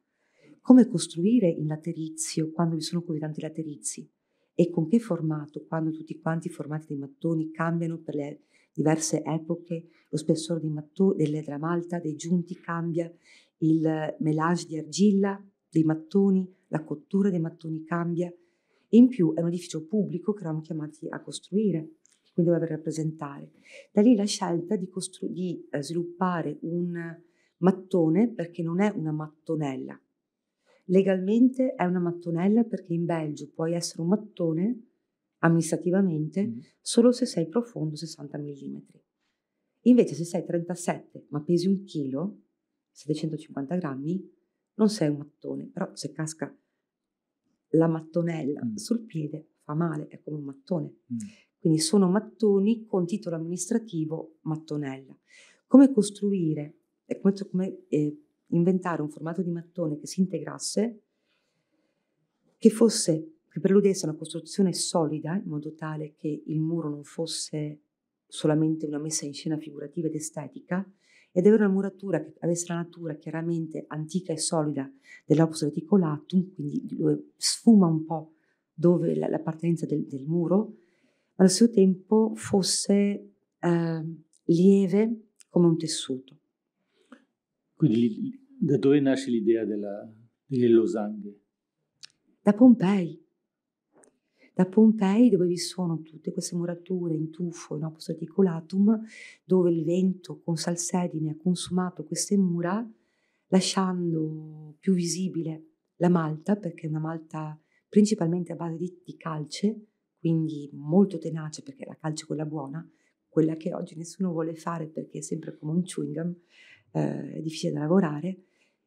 Come costruire il laterizio quando vi sono così tanti laterizi? E con che formato quando tutti quanti i formati dei mattoni cambiano per le diverse epoche, lo spessore dei mattoni, dell'edra malta, dei giunti cambia, il melange di argilla, dei mattoni, la cottura dei mattoni cambia. In più è un edificio pubblico che eravamo chiamati a costruire, quindi doveva rappresentare. Da lì la scelta di, costru- di eh, sviluppare un mattone perché non è una mattonella. Legalmente è una mattonella perché in Belgio puoi essere un mattone amministrativamente mm. solo se sei profondo 60 mm. Invece se sei 37 ma pesi un chilo, 750 grammi, non sei un mattone, però se casca la mattonella mm. sul piede fa male, è come un mattone. Mm. Quindi sono mattoni con titolo amministrativo mattonella. Come costruire, come, come eh, inventare un formato di mattone che si integrasse, che fosse che preludesse a una costruzione solida in modo tale che il muro non fosse solamente una messa in scena figurativa ed estetica, ed avere una muratura che avesse la natura chiaramente antica e solida dell'opus reticolatum, quindi dove sfuma un po' dove l'appartenenza del, del muro, ma allo stesso tempo fosse eh, lieve come un tessuto. Quindi da dove nasce l'idea delle losanghe? Da Pompei da Pompei dove vi sono tutte queste murature in tuffo in opus reticulatum, dove il vento con salsedine ha consumato queste mura, lasciando più visibile la malta, perché è una malta principalmente a base di, di calce, quindi molto tenace perché la calce è quella buona, quella che oggi nessuno vuole fare perché è sempre come un chewing gum, eh, è difficile da lavorare,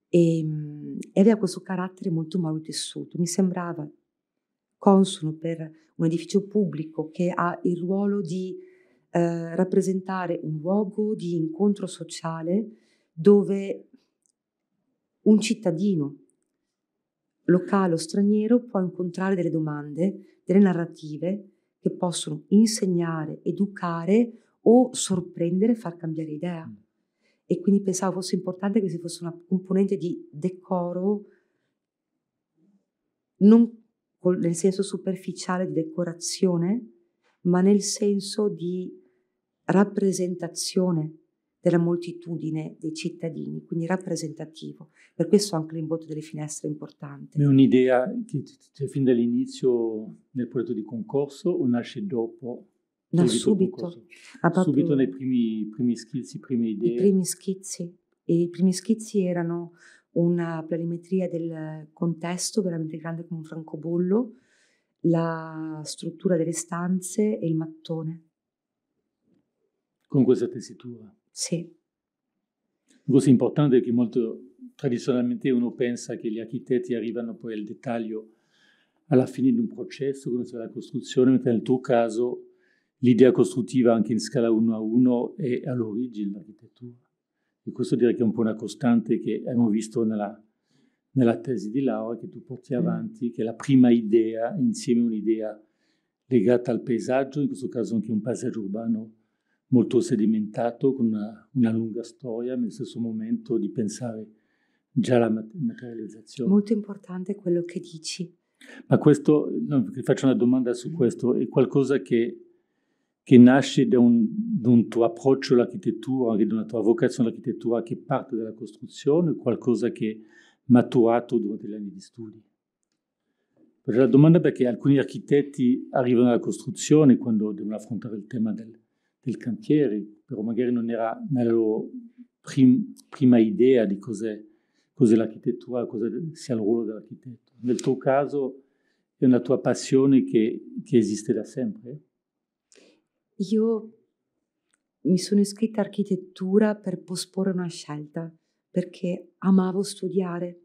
e, ehm, e, aveva questo carattere molto morbid tessuto. Mi sembrava consono per un edificio pubblico che ha il ruolo di eh, rappresentare un luogo di incontro sociale dove un cittadino locale o straniero può incontrare delle domande, delle narrative che possono insegnare, educare o sorprendere, far cambiare idea. Mm. E quindi pensavo fosse importante che ci fosse una componente di decoro non nel senso superficiale di decorazione, ma nel senso di rappresentazione della moltitudine dei cittadini, quindi rappresentativo. Per questo anche l'imbotto delle finestre è importante. È un'idea che c'è cioè, fin dall'inizio nel progetto di concorso o nasce dopo? Da subito. subito nei primi, primi schizzi, prime idee? I primi schizzi. E I primi schizzi erano una planimetria del contesto veramente grande come un francobollo, la struttura delle stanze e il mattone. Con questa tessitura? Sì. Questo è importante perché molto tradizionalmente uno pensa che gli architetti arrivano poi al dettaglio alla fine di un processo, come sarà la costruzione, mentre nel tuo caso l'idea costruttiva anche in scala 1 a 1 è all'origine dell'architettura. E questo direi che è un po' una costante che abbiamo visto nella, nella tesi di Laura che tu porti mm. avanti, che la prima idea, insieme a un'idea legata al paesaggio, in questo caso anche un paesaggio urbano molto sedimentato, con una, una lunga storia, ma nello stesso momento di pensare già alla materializzazione. Molto importante quello che dici. Ma questo, no, faccio una domanda su mm. questo, è qualcosa che che nasce da un, da un tuo approccio all'architettura, anche da una tua vocazione all'architettura che parte dalla costruzione, qualcosa che è maturato durante gli anni di studio? la domanda è perché alcuni architetti arrivano alla costruzione quando devono affrontare il tema del, del cantiere, però magari non era nella loro prim, prima idea di cos'è, cos'è l'architettura, cosa sia il ruolo dell'architetto. Nel tuo caso è una tua passione che, che esiste da sempre. Io mi sono iscritta a architettura per posporre una scelta, perché amavo studiare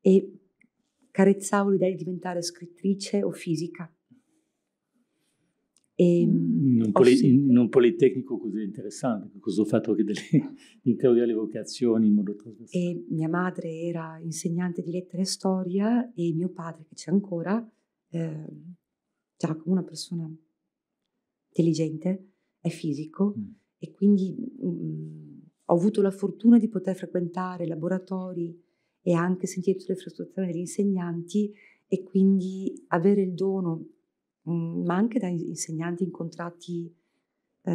e carezzavo l'idea di diventare scrittrice o fisica. E ehm, un poli- sempre... non politecnico così interessante, cosa ho fatto anche delle, in teoria delle vocazioni in modo trasversale. E mia madre era insegnante di lettere e storia e mio padre, che c'è ancora, eh, già come una persona intelligente, è fisico mm. e quindi mh, mm, ho avuto la fortuna di poter frequentare laboratori e anche sentire tutte le frustrazioni degli insegnanti e quindi avere il dono, mh, mm, ma anche da insegnanti incontrati eh,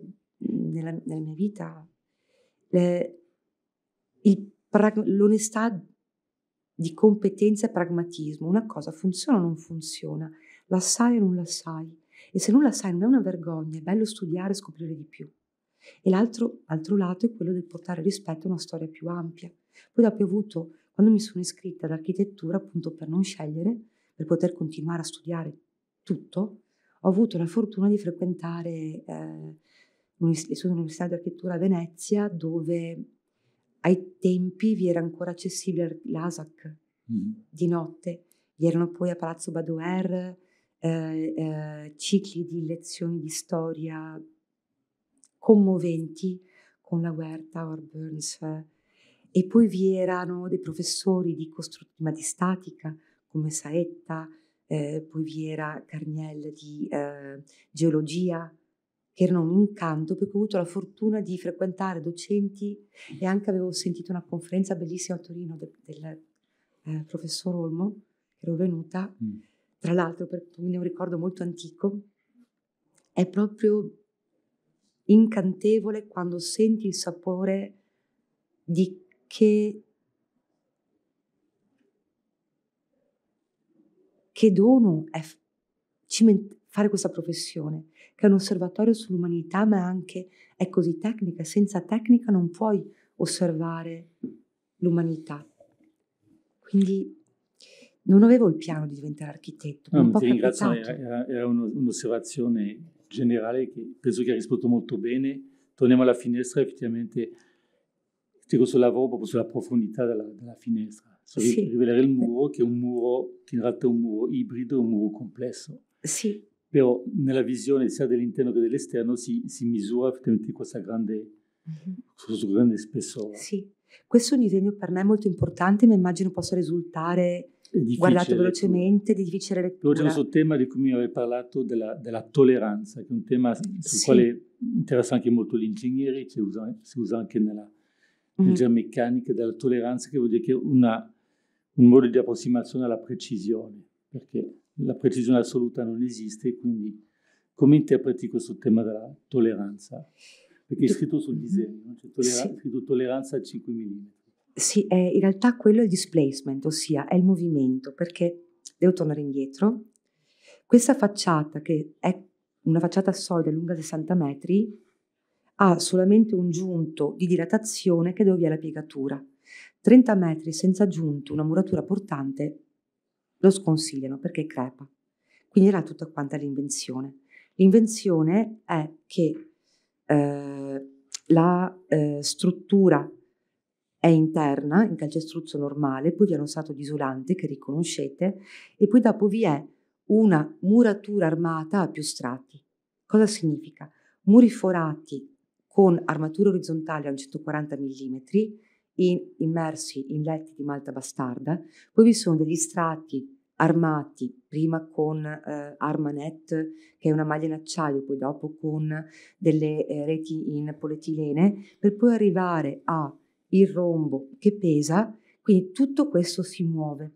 mm, nella, nella, mia vita, le, il, l'onestà di competenza e pragmatismo. Una cosa funziona o non funziona, la sai o non la sai, e se non la sai non è una vergogna, è bello studiare e scoprire di più. E l'altro, l'altro lato è quello del portare rispetto a una storia più ampia. Poi dopo ho avuto, quando mi sono iscritta ad architettura, appunto per non scegliere, per poter continuare a studiare tutto, ho avuto la fortuna di frequentare eh, l'Università di Architettura a Venezia, dove ai tempi vi era ancora accessibile l'ASAC mm. di notte, vi erano poi a Palazzo Badoer eh, eh, cicli di lezioni di storia commoventi con la Guerta o Burns. E poi vi erano dei professori di costruttiva di statica come Saetta, eh, poi vi era Carniel di eh, geologia, che erano un incanto perché ho avuto la fortuna di frequentare docenti e anche avevo sentito una conferenza bellissima a Torino del, del eh, professor Olmo, che ero venuta. Mm tra l'altro per cui è un ricordo molto antico, è proprio incantevole quando senti il sapore di che, che dono è ciment- fare questa professione, che è un osservatorio sull'umanità, ma anche è così tecnica, senza tecnica non puoi osservare l'umanità. Quindi non avevo il piano di diventare architetto. No, un ti ringrazio, era, era un'osservazione generale che penso che ha risposto molto bene. Torniamo alla finestra, effettivamente, questo lavoro proprio sulla profondità della, della finestra, su sì. rivelare il muro, che è un muro, che in realtà è un muro ibrido, un muro complesso. Sì. Però nella visione sia dell'interno che dell'esterno si, si misura effettivamente questa grande, mm-hmm. questo grande spessore. Sì, questo è un disegno per me molto importante, ma immagino possa risultare guardato velocemente, di difficile lettura. C'è sul tema di cui mi avevi parlato della, della tolleranza, che è un tema sul sì. quale interessa anche molto gli ingegneri, si usa, si usa anche nella mm. meccanica della tolleranza, che vuol dire che è un modo di approssimazione alla precisione, perché la precisione assoluta non esiste, quindi come interpreti questo tema della tolleranza? Perché è scritto sul disegno, c'è cioè tolleranza, sì. scritto tolleranza a 5 mm. Sì, è, in realtà quello è il displacement, ossia è il movimento, perché devo tornare indietro. Questa facciata, che è una facciata solida lunga 60 metri, ha solamente un giunto di dilatazione che dove la piegatura. 30 metri senza giunto, una muratura portante, lo sconsigliano perché crepa. Quindi era tutta quanta l'invenzione. L'invenzione è che eh, la eh, struttura è interna, in calcestruzzo normale, poi vi è uno strato di isolante che riconoscete e poi dopo vi è una muratura armata a più strati. Cosa significa? Muri forati con armatura orizzontale a 140 mm, in, immersi in letti di malta bastarda, poi vi sono degli strati armati, prima con eh, Armanet, che è una maglia in acciaio, poi dopo con delle eh, reti in polietilene, per poi arrivare a il rombo che pesa, quindi tutto questo si muove.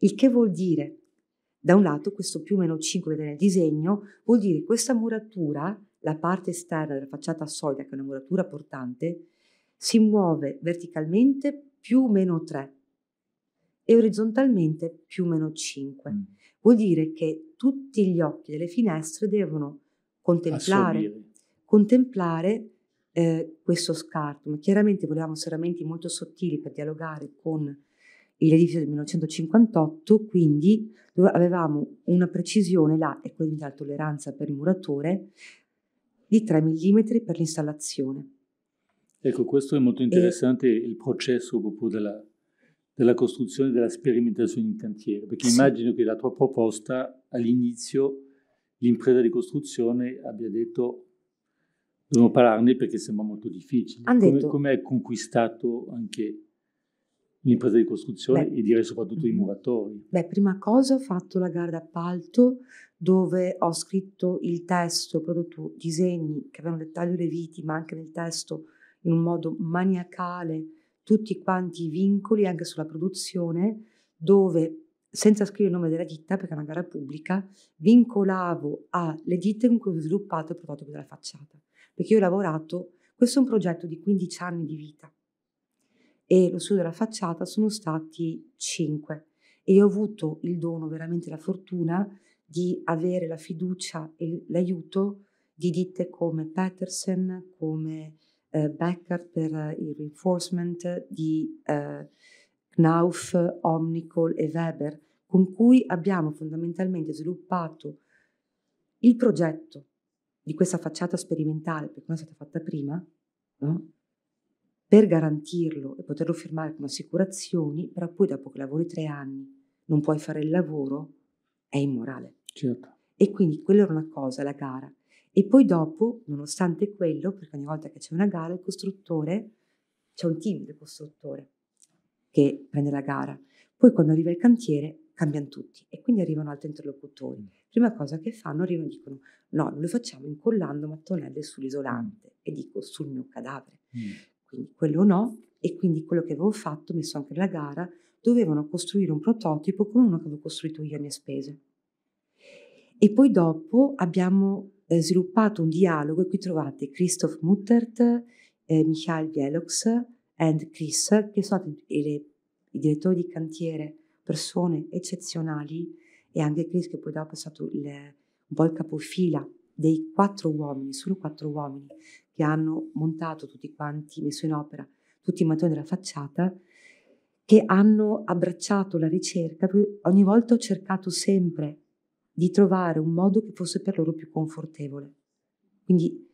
Il che vuol dire, da un lato, questo più o meno 5 vedete nel disegno, vuol dire che questa muratura, la parte esterna della facciata solida, che è una muratura portante, si muove verticalmente più o meno 3 e orizzontalmente più o meno 5. Mm. Vuol dire che tutti gli occhi delle finestre devono contemplare, contemplare eh, questo scarto, ma chiaramente volevamo serramenti molto sottili per dialogare con l'edificio del 1958, quindi avevamo una precisione là e quindi la tolleranza per il muratore di 3 mm per l'installazione. Ecco, questo è molto interessante e... il processo proprio della, della costruzione della sperimentazione in cantiere, perché sì. immagino che la tua proposta all'inizio l'impresa di costruzione abbia detto Dobbiamo parlarne perché sembra molto difficile. Come, hai conquistato anche l'impresa di costruzione Beh, e direi soprattutto i mm-hmm. muratori? Beh, prima cosa ho fatto la gara d'appalto dove ho scritto il testo, ho prodotto disegni che avevano dettaglio le viti, ma anche nel testo in un modo maniacale tutti quanti i vincoli anche sulla produzione dove senza scrivere il nome della ditta, perché è una gara pubblica, vincolavo alle ditte con cui ho sviluppato il prototipo della facciata perché io ho lavorato, questo è un progetto di 15 anni di vita e lo studio della facciata sono stati 5 e ho avuto il dono, veramente la fortuna di avere la fiducia e l'aiuto di ditte come Patterson, come eh, Beckert per il reinforcement, di eh, Knauf, Omnicol e Weber, con cui abbiamo fondamentalmente sviluppato il progetto di questa facciata sperimentale, per come è stata fatta prima, no? per garantirlo e poterlo firmare con assicurazioni, però poi dopo che lavori tre anni non puoi fare il lavoro, è immorale. Certo. E quindi quella era una cosa, la gara. E poi dopo, nonostante quello, perché ogni volta che c'è una gara, il costruttore, c'è un team del costruttore che prende la gara. Poi quando arriva il cantiere cambiano tutti e quindi arrivano altri interlocutori. Mm prima cosa che fanno arrivano e dicono no, lo facciamo incollando mattonelle sull'isolante mm. e dico sul mio cadavere. Mm. Quindi quello no e quindi quello che avevo fatto, messo anche nella gara, dovevano costruire un prototipo come uno che avevo costruito io a mie spese. E poi dopo abbiamo eh, sviluppato un dialogo e qui trovate Christoph Muttert, eh, Michael Bielox e Chris, che sono stati i, i direttori di cantiere, persone eccezionali e anche Chris che poi dopo è stato il, un po' il capofila dei quattro uomini, solo quattro uomini, che hanno montato tutti quanti, messo in opera tutti i mattoni della facciata, che hanno abbracciato la ricerca, ogni volta ho cercato sempre di trovare un modo che fosse per loro più confortevole. Quindi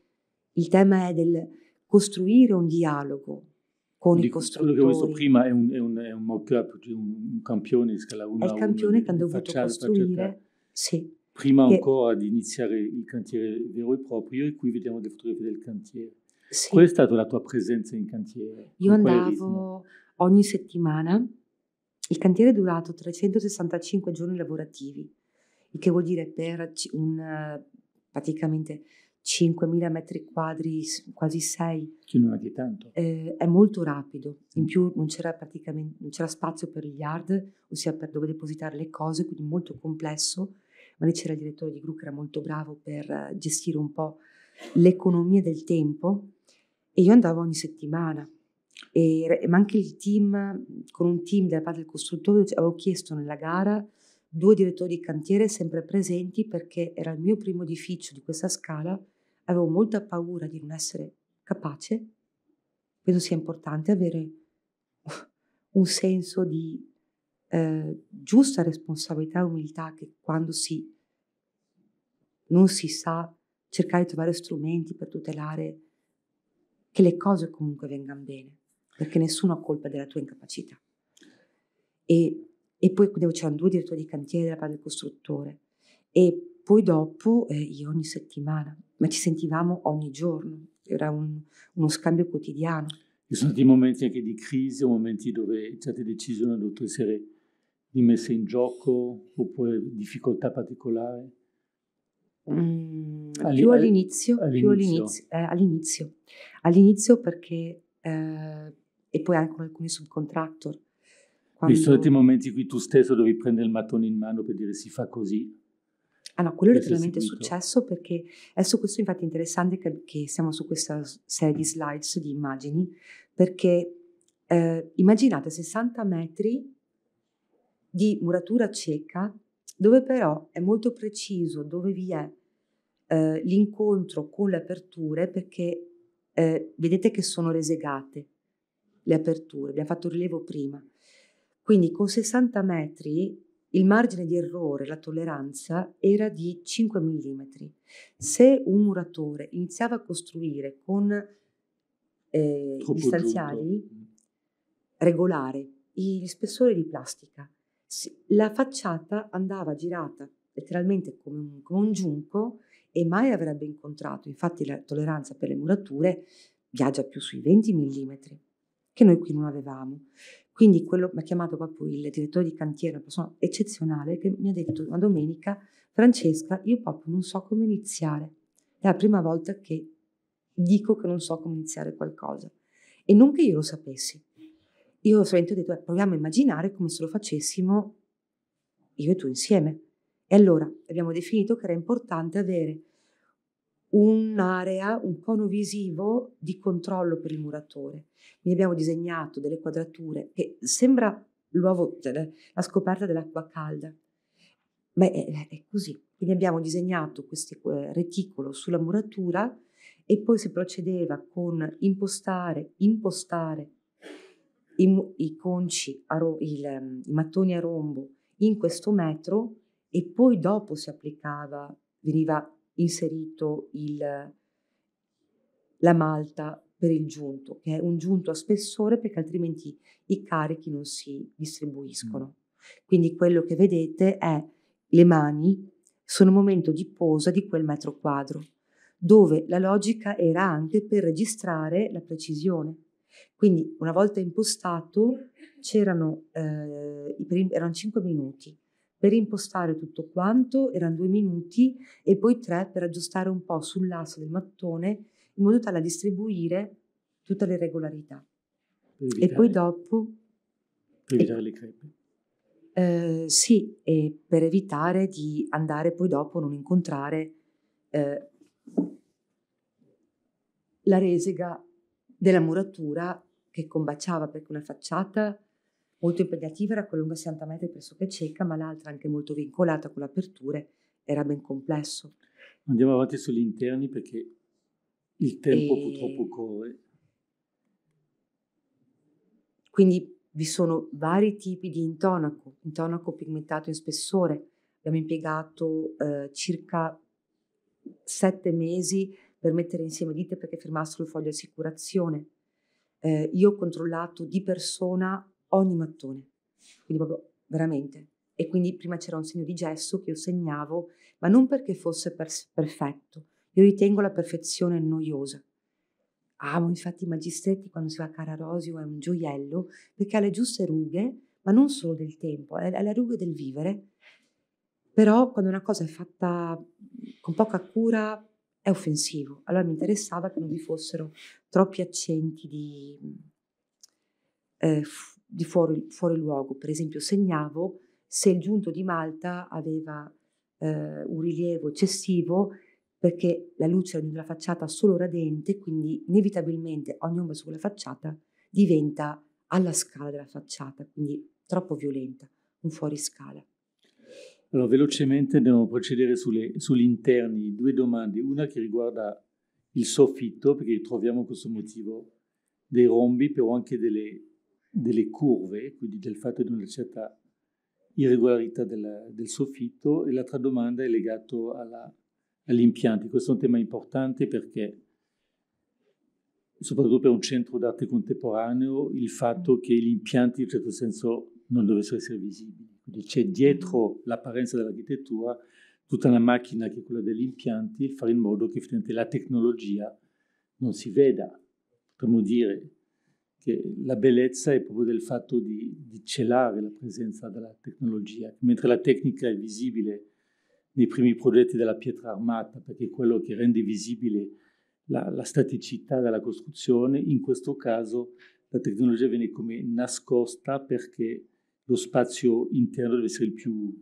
il tema è del costruire un dialogo con Dico, i costruttori. Quello che ho visto prima è un, è un, è un mock-up, un, campione di scala 1. È il campione che hanno dovuto costruire. Sì. Prima che... ancora di iniziare il cantiere vero e proprio, e qui vediamo le fotografie del cantiere. Sì. Qual è stata la tua presenza in cantiere? Io in andavo ogni settimana. Il cantiere è durato 365 giorni lavorativi, il che vuol dire per un, praticamente 5.000 metri quadri, quasi 6. Sì, non è di tanto. Eh, è molto rapido, in mm. più non c'era, praticamente, non c'era spazio per il yard, ossia per dove depositare le cose, quindi molto complesso, ma lì c'era il direttore di gru che era molto bravo per eh, gestire un po' l'economia del tempo e io andavo ogni settimana. E, ma anche il team, con un team da parte del costruttore, avevo chiesto nella gara due direttori di cantiere sempre presenti perché era il mio primo edificio di questa scala avevo molta paura di non essere capace, credo sia importante avere un senso di eh, giusta responsabilità e umiltà che quando si non si sa cercare di trovare strumenti per tutelare che le cose comunque vengano bene, perché nessuno ha colpa della tua incapacità. E, e poi c'erano due direttori di cantiere della parte del costruttore e poi dopo eh, io ogni settimana ma ci sentivamo ogni giorno, era un, uno scambio quotidiano. Ci sono stati momenti anche di crisi, momenti dove certe decisioni hanno dovuto essere rimesse in gioco oppure difficoltà particolari? Mm, All'i- più all'inizio, all'inizio. Più all'inizio, eh, all'inizio. all'inizio perché eh, e poi anche con alcuni subcontractor. Ci sono stati momenti in cui tu stesso dovevi prendere il mattone in mano per dire si fa così? Ah no, quello è letteralmente successo perché adesso questo infatti è interessante che, che, siamo su questa serie di slides di immagini perché eh, immaginate 60 metri di muratura cieca dove però è molto preciso dove vi è eh, l'incontro con le aperture perché eh, vedete che sono resegate le aperture, abbiamo fatto il rilievo prima. Quindi con 60 metri il margine di errore, la tolleranza era di 5 mm. Se un muratore iniziava a costruire con eh, distanziali mm. regolari, gli spessori di plastica, la facciata andava girata letteralmente come un, come un giunco e mai avrebbe incontrato, infatti la tolleranza per le murature viaggia più sui 20 mm, che noi qui non avevamo. Quindi quello mi ha chiamato proprio il direttore di cantiere, una persona eccezionale, che mi ha detto una domenica, Francesca, io proprio non so come iniziare. È la prima volta che dico che non so come iniziare qualcosa. E non che io lo sapessi. Io solamente ho detto, eh, proviamo a immaginare come se lo facessimo io e tu insieme. E allora abbiamo definito che era importante avere un'area, un cono visivo di controllo per il muratore. Quindi abbiamo disegnato delle quadrature che sembra cioè, la scoperta dell'acqua calda, ma è, è così. Quindi abbiamo disegnato questo eh, reticolo sulla muratura e poi si procedeva con impostare, impostare i, i conci, ro, il, i mattoni a rombo in questo metro e poi dopo si applicava, veniva inserito il, la malta per il giunto, che è un giunto a spessore perché altrimenti i carichi non si distribuiscono. Mm. Quindi quello che vedete è le mani sono momento di posa di quel metro quadro, dove la logica era anche per registrare la precisione. Quindi una volta impostato c'erano eh, i primi, erano 5 minuti, per impostare tutto quanto erano due minuti e poi tre per aggiustare un po' sull'asso del mattone in modo tale da distribuire tutte le regolarità. E poi dopo... Per evitare e, le crepe? Eh, sì, e per evitare di andare poi dopo, a non incontrare eh, la resega della muratura che combaciava perché una facciata molto impegnativa era quella lunga 60 metri pressoché cieca, ma l'altra anche molto vincolata con l'aperture, era ben complesso. Andiamo avanti sugli interni perché il tempo e... purtroppo corre. Quindi vi sono vari tipi di intonaco, intonaco pigmentato in spessore. Abbiamo impiegato eh, circa sette mesi per mettere insieme dita perché firmassero il foglio di assicurazione. Eh, io ho controllato di persona ogni mattone, quindi proprio veramente. E quindi prima c'era un segno di gesso che io segnavo, ma non perché fosse pers- perfetto, io ritengo la perfezione noiosa. Amo infatti i magistretti quando si va a Cararosio, è un gioiello, perché ha le giuste rughe, ma non solo del tempo, ha le rughe del vivere. Però quando una cosa è fatta con poca cura è offensivo. Allora mi interessava che non vi fossero troppi accenti di, eh, di fuori, fuori luogo. Per esempio segnavo se il giunto di Malta aveva eh, un rilievo eccessivo perché la luce di una facciata solo radente, quindi inevitabilmente ogni ombra su quella facciata diventa alla scala della facciata, quindi troppo violenta, un fuoriscala. Allora, velocemente devo procedere sulle, sugli interni. Due domande. Una che riguarda il soffitto, perché troviamo questo motivo dei rombi, però anche delle delle curve, quindi del fatto di una certa irregolarità della, del soffitto e l'altra domanda è legata agli impianti. Questo è un tema importante perché soprattutto per un centro d'arte contemporaneo, il fatto che gli impianti in un certo senso non dovessero essere visibili. Quindi c'è dietro l'apparenza dell'architettura tutta una macchina che è quella degli impianti, fare in modo che la tecnologia non si veda. Potremmo dire, che la bellezza è proprio del fatto di, di celare la presenza della tecnologia, mentre la tecnica è visibile nei primi progetti della pietra armata, perché è quello che rende visibile la, la staticità della costruzione, in questo caso la tecnologia viene come nascosta perché lo spazio interno deve essere il più,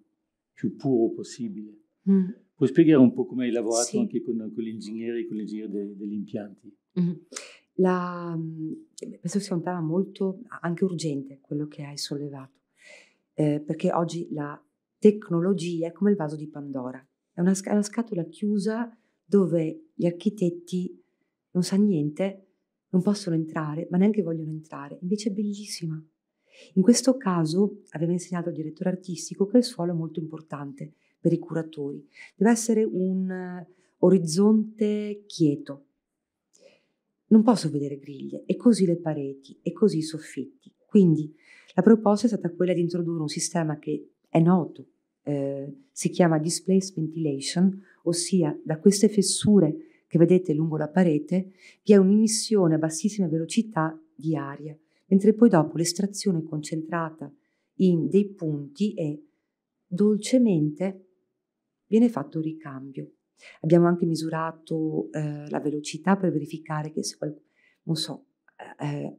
più puro possibile. Mm. Puoi spiegare un po' come hai lavorato sì. anche con, con gli ingegneri, con gli ingegneri de, degli impianti? mm la, mhmm, penso sia un tema molto anche urgente quello che hai sollevato, eh, perché oggi la tecnologia è come il vaso di Pandora, è una, è una scatola chiusa dove gli architetti non sanno niente, non possono entrare, ma neanche vogliono entrare, invece è bellissima. In questo caso aveva insegnato il direttore artistico che il suolo è molto importante per i curatori, deve essere un eh, orizzonte quieto, non posso vedere griglie, e così le pareti, e così i soffitti. Quindi la proposta è stata quella di introdurre un sistema che è noto, eh, si chiama displacement ventilation, ossia da queste fessure che vedete lungo la parete vi è un'immissione a bassissima velocità di aria, mentre poi dopo l'estrazione è concentrata in dei punti e dolcemente viene fatto il ricambio. Abbiamo anche misurato eh, la velocità per verificare che se qualcuno, non so, eh, eh,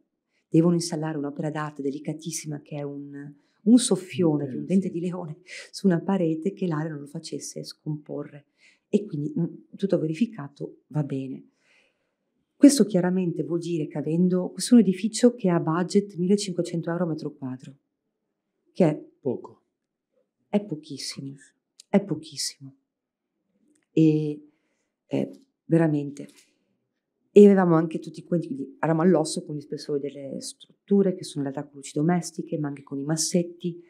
devono installare un'opera d'arte delicatissima che è un, un soffione, mm, un dente di leone su una parete che l'aria non lo facesse scomporre. E quindi mm, tutto verificato va bene. Questo chiaramente vuol dire che avendo, questo è un edificio che ha budget 1500 euro a metro quadro, che è poco. È pochissimo, è pochissimo e eh, veramente. E avevamo anche tutti quanti, quindi eravamo all'osso con gli spessori delle strutture che sono in realtà luci domestiche, ma anche con i massetti.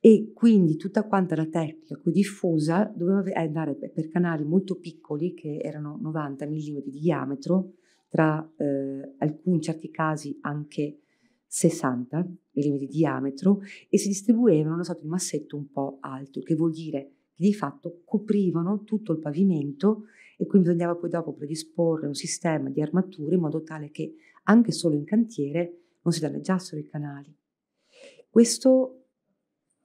E quindi tutta quanta la tecnica qui diffusa doveva andare per canali molto piccoli, che erano 90 mm di diametro, tra eh, alcuni certi casi anche 60 mm di diametro, e si distribuivano, in uno stato di massetto un po' alto, che vuol dire che di fatto coprivano tutto il pavimento e quindi bisognava poi dopo predisporre un sistema di armature in modo tale che anche solo in cantiere non si danneggiassero i canali. Questo,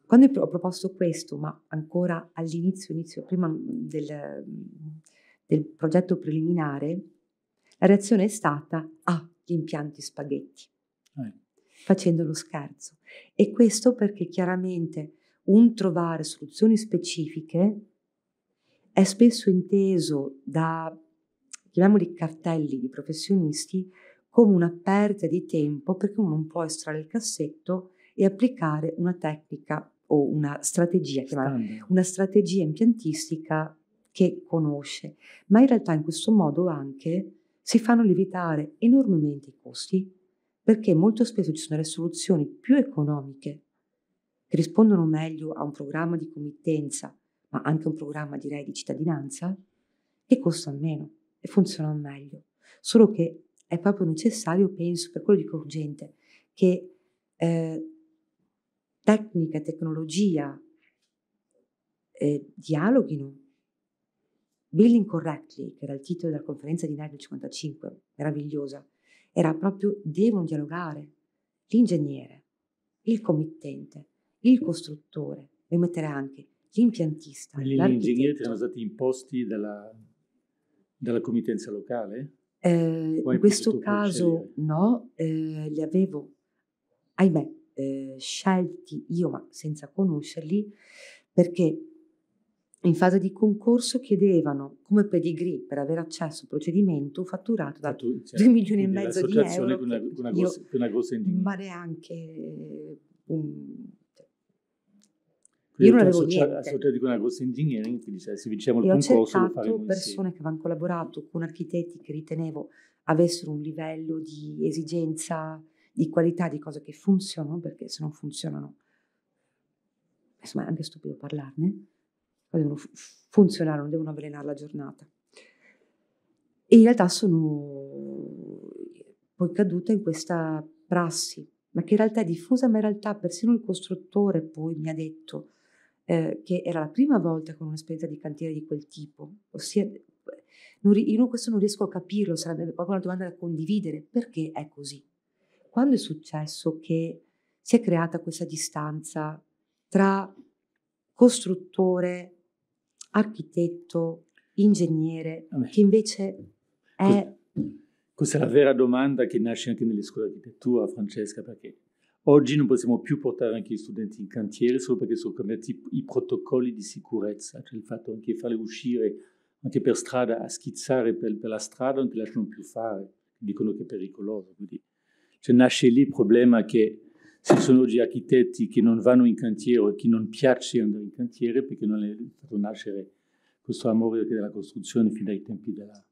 quando ho proposto questo, ma ancora all'inizio, inizio, prima del, del progetto preliminare, la reazione è stata ah, gli impianti spaghetti, eh. facendo lo scherzo. E questo perché chiaramente un trovare soluzioni specifiche è spesso inteso da, chiamiamoli cartelli di professionisti, come una perdita di tempo perché uno non può estrarre il cassetto e applicare una tecnica o una strategia, una strategia impiantistica che conosce. Ma in realtà in questo modo anche si fanno lievitare enormemente i costi perché molto spesso ci sono le soluzioni più economiche che rispondono meglio a un programma di committenza, ma anche a un programma direi di cittadinanza, che costano meno e funzionano meglio. Solo che è proprio necessario, penso, per quello dico urgente, che eh, tecnica, tecnologia eh, dialoghino. Building Correctly, che era il titolo della conferenza di Nike 55, meravigliosa, era proprio devono dialogare l'ingegnere, il committente, il costruttore, vuoi mettere anche l'impiantista. Gli ingegneri erano stati imposti dalla, dalla committenza locale? Eh, in questo caso procedere? no, eh, li avevo, ahimè, eh, scelti io ma senza conoscerli perché in fase di concorso chiedevano come pedigree per avere accesso al procedimento fatturato da tu, cioè, 2 milioni e mezzo di euro. Con una, con una, io, con una cosa ma neanche un, io non avevo niente. Sotto di una grossa engineering, quindi cioè, se vinciamo il e concorso ho persone che avevano collaborato con architetti che ritenevo avessero un livello di esigenza, di qualità, di cose che funzionano, perché se non funzionano, insomma è anche stupido parlarne, ma devono funzionare, non devono avvelenare la giornata. E in realtà sono poi caduta in questa prassi, ma che in realtà è diffusa, ma in realtà persino il costruttore poi mi ha detto eh, che era la prima volta con un'esperienza di cantiere di quel tipo, ossia non, io questo non riesco a capirlo, sarebbe proprio una domanda da condividere, perché è così? Quando è successo che si è creata questa distanza tra costruttore, architetto, ingegnere, che invece è... Questa è la vera domanda che nasce anche nelle scuole di architettura, Francesca, perché Oggi non possiamo più portare anche gli studenti in cantiere solo perché sono cambiati i protocolli di sicurezza, cioè il fatto anche di farli uscire anche per strada, a schizzare per, per la strada non ti lasciano più fare, dicono che è pericoloso. Quindi cioè, nasce lì il problema che se sono oggi architetti che non vanno in cantiere o che non piace andare in cantiere perché non è fatto nascere questo amore della costruzione fin dai tempi della,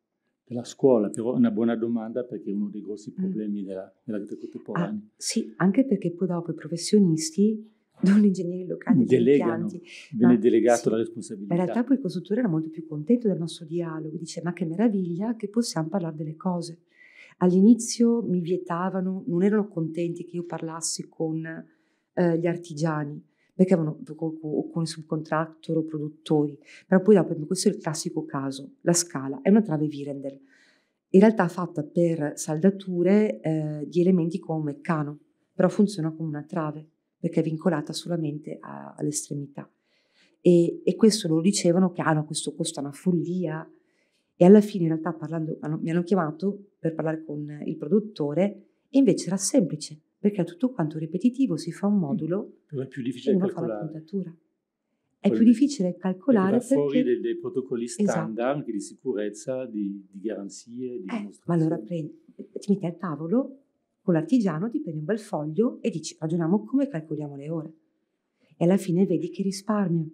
della scuola, però è una buona domanda perché è uno dei grossi mm. problemi della, della vita contemporanea. Ah, sì, anche perché poi dopo i professionisti non gli ingegneri locali, delegano, viene ma, delegato sì, la responsabilità. In realtà poi il costruttore era molto più contento del nostro dialogo, dice ma che meraviglia che possiamo parlare delle cose. All'inizio mi vietavano, non erano contenti che io parlassi con eh, gli artigiani, perché avevano o con i subcontractor o produttori, però poi dopo, questo è il classico caso, la scala è una trave Virendel, in realtà fatta per saldature eh, di elementi come un meccano, però funziona come una trave, perché è vincolata solamente a, all'estremità. E, e, questo loro dicevano che ah, no, questo costa una follia, e alla fine in realtà parlando, hanno, mi hanno chiamato per parlare con il produttore e invece era semplice, perché tutto quanto ripetitivo si fa un mm. modulo Però è più difficile e uno calcolare. fa la puntatura. È Quello più difficile calcolare perché... fuori dei, dei protocolli esatto. standard esatto. di sicurezza, di, di garanzie, di eh, Ma allora prendi, ti metti al tavolo con l'artigiano, ti prendi un bel foglio e dici ragioniamo come calcoliamo le ore. E alla fine vedi che risparmio.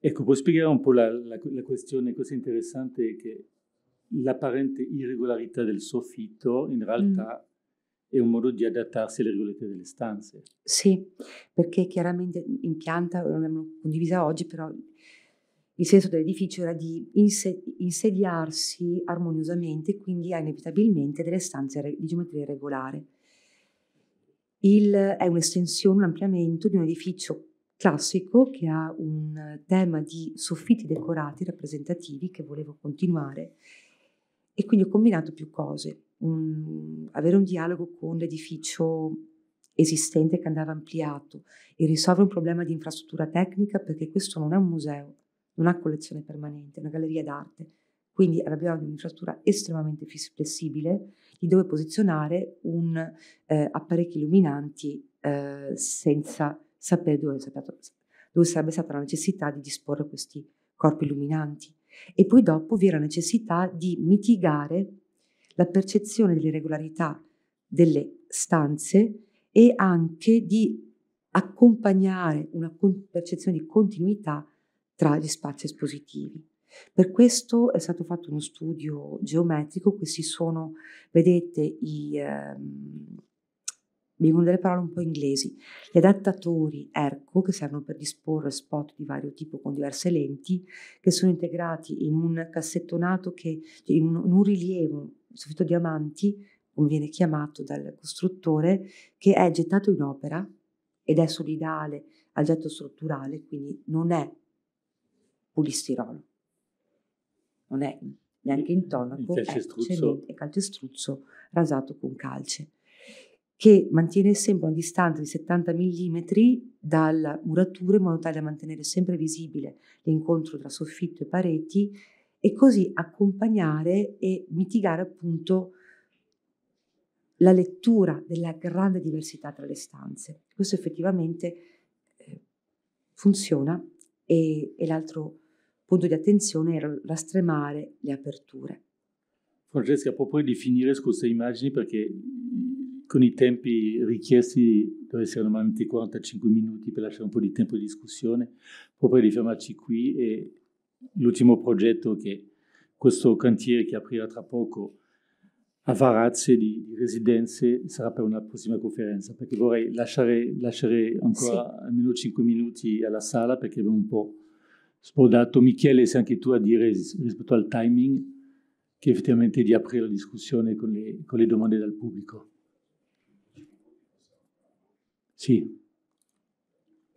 Ecco, puoi spiegare un po' la, la, la questione, così interessante che l'apparente irregolarità del soffitto in realtà mm. è un modo di adattarsi alle regolarità delle stanze. Sì, perché chiaramente in pianta, non l'abbiamo condivisa oggi, però il senso dell'edificio era di insediarsi armoniosamente, quindi ha inevitabilmente delle stanze di geometria irregolare. Il, è un'estensione, un ampliamento di un edificio classico che ha un tema di soffitti decorati rappresentativi che volevo continuare e quindi ho combinato più cose. Mm, avere un dialogo con l'edificio esistente che andava ampliato e risolvere un problema di infrastruttura tecnica perché questo non è un museo, non ha collezione permanente, è una galleria d'arte. Quindi abbiamo un'infrastruttura estremamente flessibile di dove posizionare un, eh, apparecchi illuminanti eh, senza sapere dove, dove sarebbe stata la necessità di disporre questi corpi illuminanti. E poi dopo vi era la necessità di mitigare la percezione dell'irregolarità delle stanze e anche di accompagnare una percezione di continuità tra gli spazi espositivi. Per questo è stato fatto uno studio geometrico, questi sono, vedete, i, ehm, vengono delle parole un po' inglesi. Gli adattatori ERCO, che servono per disporre spot di vario tipo con diverse lenti, che sono integrati in un cassettonato, che, cioè in, un, in un rilievo soffitto diamanti, come viene chiamato dal costruttore, che è gettato in opera ed è solidale al getto strutturale, quindi non è polistirolo, non è neanche intonaco, è cemento calcestruzzo rasato con calce che mantiene sempre una distanza di 70 mm dalla muratura in modo tale da mantenere sempre visibile l'incontro tra soffitto e pareti e così accompagnare e mitigare appunto la lettura della grande diversità tra le stanze. Questo effettivamente eh, funziona e, e l'altro punto di attenzione era rastremare le aperture. Francesca, proprio di finire su queste immagini perché con i tempi richiesti, dove essere normalmente 45 minuti per lasciare un po' di tempo di discussione, proprio di fermarci qui e l'ultimo progetto che questo cantiere che aprirà tra poco a Varazze di, di, residenze sarà per una prossima conferenza, perché vorrei lasciare, lasciare ancora sì. almeno 5 minuti alla sala perché abbiamo un po' spodato. Michele, sei anche tu a dire rispetto al timing che effettivamente di aprire la discussione con le, con le domande dal pubblico. Sì.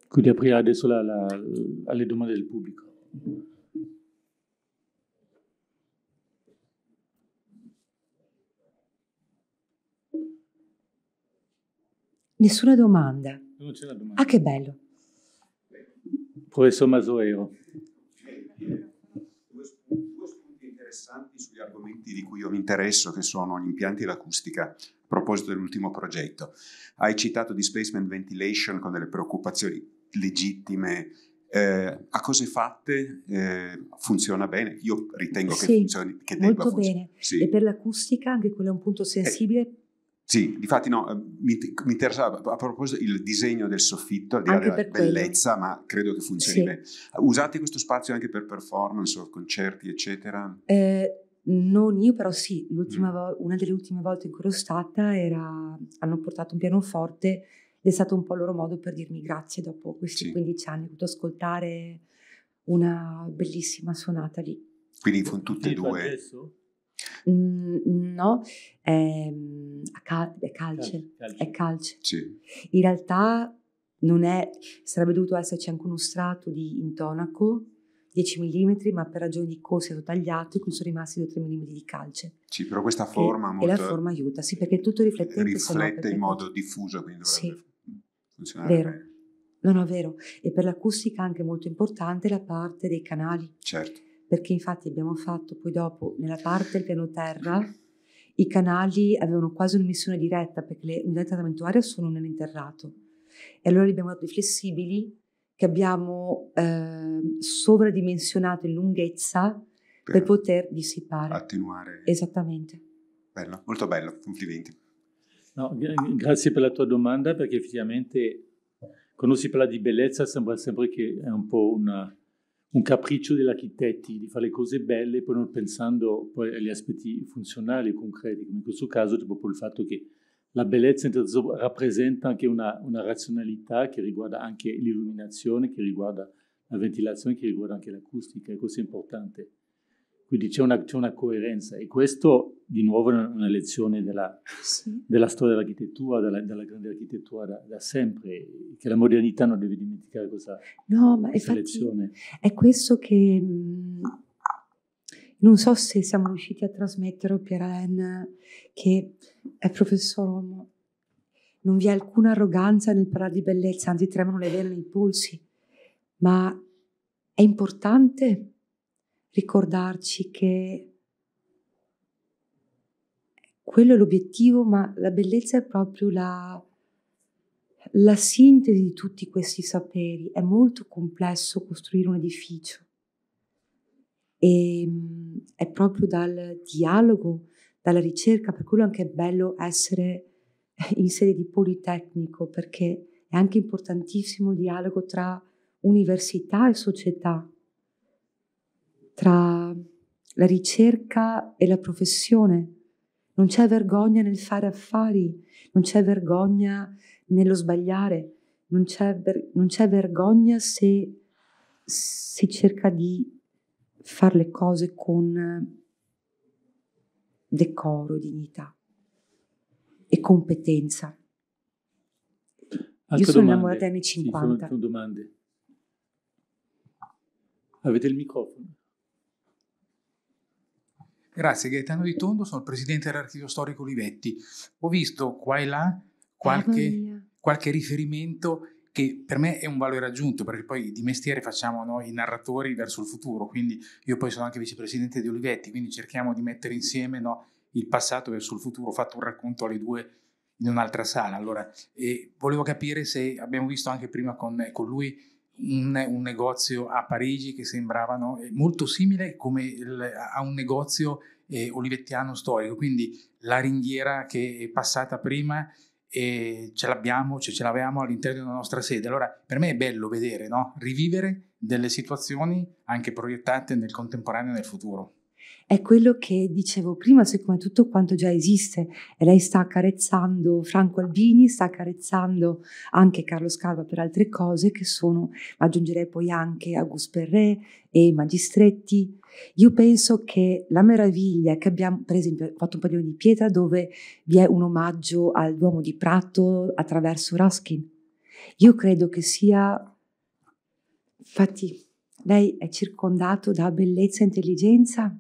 Quindi aprirà adesso la, la, alle domande del pubblico. Nessuna domanda. Non c'è la domanda. Ah, che bello. Professor Masoero. Due spunti interessanti sugli argomenti di cui io mi interesso, che sono gli impianti e l'acustica proposito dell'ultimo progetto. Hai citato displacement ventilation con delle preoccupazioni legittime. Eh, a cose fatte eh, funziona bene? Io ritengo sì, che funzioni. Che molto funzionare. bene. Sì. E per l'acustica anche quello è un punto sensibile. Eh, sì, difatti no, eh, mi, mi, interessava a proposito il disegno del soffitto, al di là della bellezza, quello. ma credo che funzioni sì. bene. Usate questo spazio anche per performance o concerti, eccetera? Eh, non io, però sì, mm. vo- una delle ultime volte in cui ero stata era, hanno portato un pianoforte ed è stato un po' il loro modo per dirmi grazie dopo questi sì. 15 anni, ho potuto ascoltare una bellissima suonata lì. Quindi con tutte e due... Adesso? Mm, no, è, ehm, cal- è calce, calce. È calce. Sì. In realtà non è, sarebbe dovuto esserci anche uno strato di intonaco, 10 mm, ma per ragioni di corsi ho tagliato e quindi sono rimasti 2-3 mm di calce. Sì, però questa forma... E, e la forma aiuta, sì, perché tutto riflette... Riflette in modo diffuso, quindi dovrebbe sì. funzionare vero. Bene. No, no, vero. E per l'acustica anche molto importante la parte dei canali. Certo. Perché infatti abbiamo fatto poi dopo, nella parte del piano terra, i canali avevano quasi un'emissione diretta, perché le unità di trattamento aereo sono nell'interrato. E allora li abbiamo dato flessibili che abbiamo eh, sovradimensionato in lunghezza per, per poter dissipare. Attenuare. Esattamente. Bello, molto bello, complimenti. No, grazie per la tua domanda perché effettivamente quando si parla di bellezza sembra sempre che è un po' una, un capriccio degli architetti di fare le cose belle poi non pensando poi agli aspetti funzionali, e concreti, come in questo caso proprio il fatto che la bellezza inteso, rappresenta anche una, una, razionalità che riguarda anche l'illuminazione, che riguarda la ventilazione, che riguarda anche l'acustica, e questo è importante. Quindi c'è una, c'è una coerenza e questo di nuovo è una lezione della, sì. della storia dell'architettura, della, della grande architettura da, da, sempre, che la modernità non deve dimenticare questa, no, ma questa infatti lezione. È questo che mm, non so se siamo riusciti a trasmettere Pier Alain che è professore uomo. Non vi è alcuna arroganza nel parlare di bellezza, anzi tremano le vene nei polsi, ma è importante ricordarci che quello è l'obiettivo, ma la bellezza è proprio la, la sintesi di tutti questi saperi. È molto complesso costruire un edificio e ehm, è proprio dal dialogo, dalla ricerca, per quello anche è bello essere in sede di Politecnico, perché è anche importantissimo il dialogo tra università e società, tra la ricerca e la professione. Non c'è vergogna nel fare affari, non c'è vergogna nello sbagliare, non c'è, ver- non c'è vergogna se si cerca di fare le cose con eh, decoro, dignità e competenza. Altra Io sono domande. innamorata anni 50. Sì, domande. Avete il microfono. Grazie, Gaetano Di Tondo, sono il presidente dell'Archivio Storico Olivetti. Ho visto qua e là qualche, qualche riferimento che per me è un valore aggiunto, perché poi di mestiere facciamo noi i narratori verso il futuro, quindi io poi sono anche vicepresidente di Olivetti, quindi cerchiamo di mettere insieme no, il passato verso il futuro, ho fatto un racconto alle due in un'altra sala. Allora, volevo capire se abbiamo visto anche prima con, con lui un, un, negozio a Parigi che sembrava no, molto simile il, a un negozio eh, olivettiano storico, quindi la ringhiera che è passata prima e ce l'abbiamo, cioè ce l'avevamo all'interno della nostra sede. Allora per me è bello vedere, no? rivivere delle situazioni anche proiettate nel contemporaneo e nel futuro. È quello che dicevo prima, siccome cioè tutto quanto già esiste e lei sta accarezzando Franco Albini, sta accarezzando anche Carlo Scarpa per altre cose che sono, aggiungerei poi anche Agus Perret e Magistretti, io penso che la meraviglia che abbiamo, per esempio, fatto un paglione di pietra dove vi è un omaggio al Duomo di Prato attraverso Ruskin. Io credo che sia, infatti, lei è circondato da bellezza e intelligenza.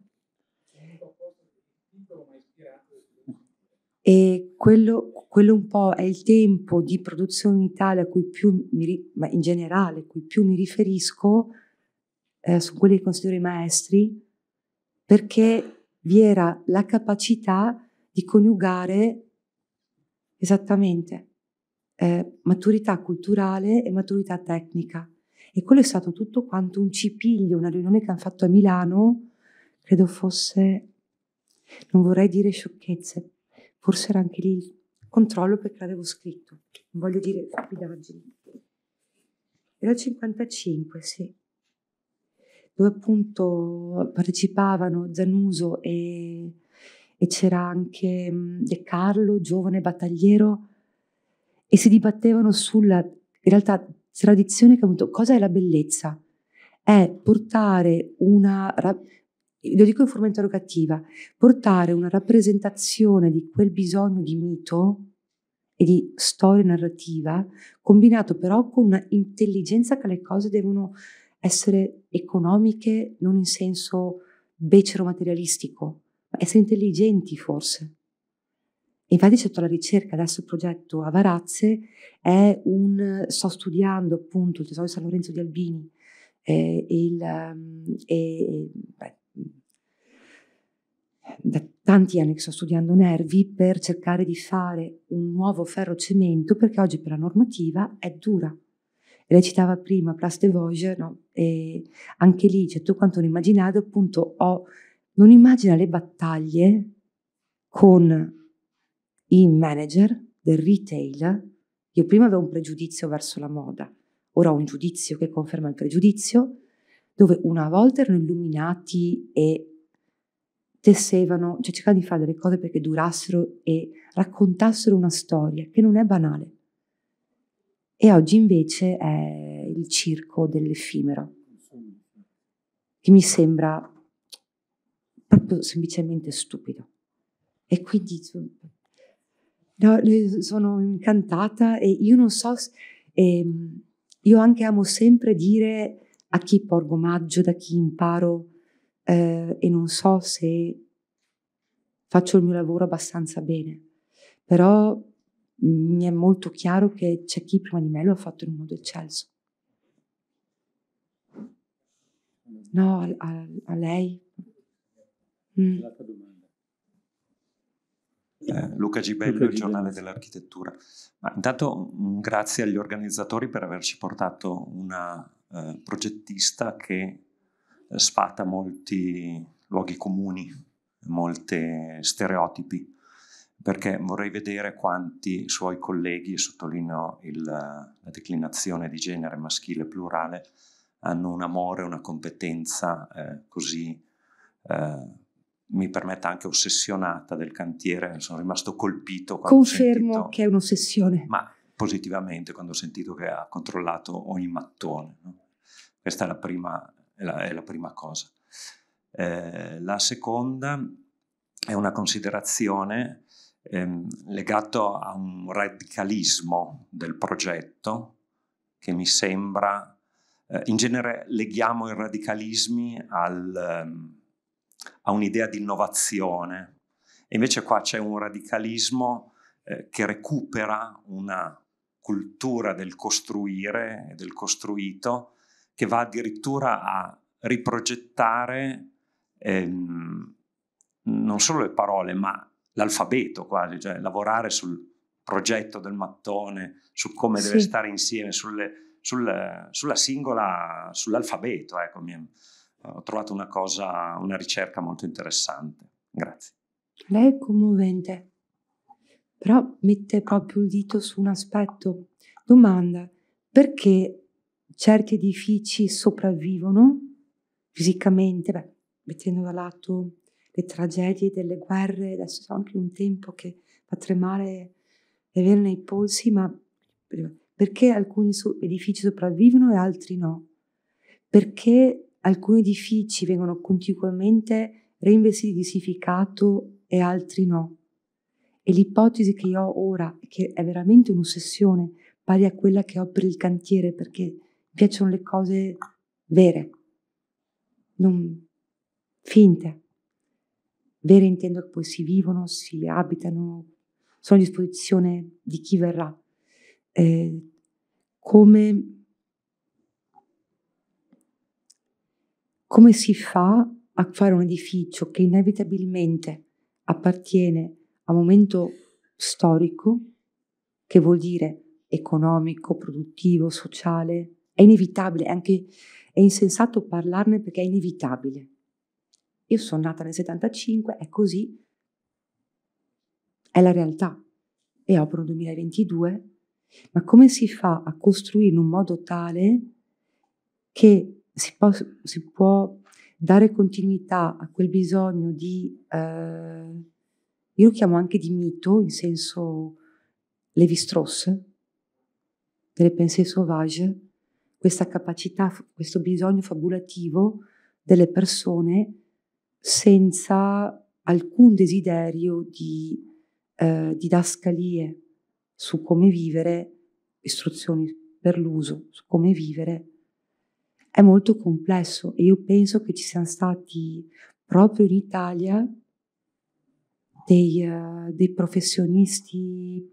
E quello, quello, un po' è il tempo di produzione in Italia a cui più mi, ma in generale, a cui più mi riferisco, eh, sono quelli che considero i maestri, perché vi era la capacità di coniugare esattamente eh, maturità culturale e maturità tecnica. E quello è stato tutto quanto un cipiglio, una riunione che hanno fatto a Milano, credo fosse, non vorrei dire sciocchezze, forse era anche lì il controllo perché l'avevo scritto, non voglio dire stupidaggini. Era il 55, sì dove appunto partecipavano Zanuso e, e c'era anche mm, De Carlo, giovane battagliero, e si dibattevano sulla, in realtà, tradizione che ha avuto. Cosa è la bellezza? È portare una, lo dico in forma interrogativa, portare una rappresentazione di quel bisogno di mito e di storia narrativa, combinato però con un'intelligenza che le cose devono essere economiche non in senso becero materialistico, ma essere intelligenti forse. E infatti c'è tutta la ricerca, adesso il progetto Avarazze è un, sto studiando appunto il tesoro di San Lorenzo di Albini eh, e il, ehm, e, beh, da tanti anni che sto studiando nervi per cercare di fare un nuovo ferro cemento perché oggi per la normativa è dura lei citava prima Place de Vosges, no? e anche lì, cioè tu quanto immaginato, appunto, ho, non immagina le battaglie con i manager del retail. Io prima avevo un pregiudizio verso la moda, ora ho un giudizio che conferma il pregiudizio, dove una volta erano illuminati e tessevano, cioè cercavano di fare delle cose perché durassero e raccontassero una storia che non è banale e oggi invece è il circo dell'effimero, che mi sembra proprio semplicemente stupido. E quindi no, sono incantata e io non so, eh, io anche amo sempre dire a chi porgo omaggio, da chi imparo eh, e non so se faccio il mio lavoro abbastanza bene, però mi è molto chiaro che c'è chi prima di me lo ha fatto in un modo eccelso. No, a, a, a lei. Mm. Eh, Luca Gibello, il giornale dell'architettura. Ma intanto mm, grazie agli organizzatori per averci portato una eh, progettista che eh, sfata molti luoghi comuni, molti stereotipi perché vorrei vedere quanti suoi colleghi, sottolineo il, la declinazione di genere maschile plurale, hanno un amore, una competenza eh, così, eh, mi permetta anche ossessionata del cantiere, sono rimasto colpito. Confermo sentito, che è un'ossessione. Ma positivamente quando ho sentito che ha controllato ogni mattone. No? Questa è la prima, è la, è la prima cosa. Eh, la seconda è una considerazione ehm, legato a un radicalismo del progetto che mi sembra, eh, in genere leghiamo i radicalismi al, um, a un'idea di innovazione, invece qua c'è un radicalismo eh, che recupera una cultura del costruire e del costruito che va addirittura a riprogettare ehm, non solo le parole, ma l'alfabeto quasi, cioè lavorare sul progetto del mattone, su come sì. deve stare insieme, sulle, sul, sulla singola, sull'alfabeto. Ecco, mi, ho trovato una cosa, una ricerca molto interessante. Grazie. Lei è commovente, però mette proprio il dito su un aspetto. Domanda, perché certi edifici sopravvivono fisicamente, beh, mettendo da lato delle tragedie, delle guerre, adesso c'è anche un tempo che fa tremare le vene nei polsi, ma perché alcuni edifici sopravvivono e altri no? Perché alcuni edifici vengono continuamente reinvestiti di significato e altri no? E l'ipotesi che io ho ora, che è veramente un'ossessione, pari a quella che ho per il cantiere, perché mi piacciono le cose vere, non finte. Vere intendo che poi si vivono, si abitano, sono a disposizione di chi verrà. Eh, come, come si fa a fare un edificio che inevitabilmente appartiene a un momento storico, che vuol dire economico, produttivo, sociale, è inevitabile, anche, è insensato parlarne perché è inevitabile. Io sono nata nel 75, è così, è la realtà. E aprono 2022, ma come si fa a costruire in un modo tale che si può, si può dare continuità a quel bisogno di, eh, io lo chiamo anche di mito, in senso Levi Strauss, delle pensée sauvage, questa capacità, questo bisogno fabulativo delle persone senza alcun desiderio di eh, didascalie su come vivere, istruzioni per l'uso, su come vivere, è molto complesso e io penso che ci siano stati proprio in Italia dei, uh, dei professionisti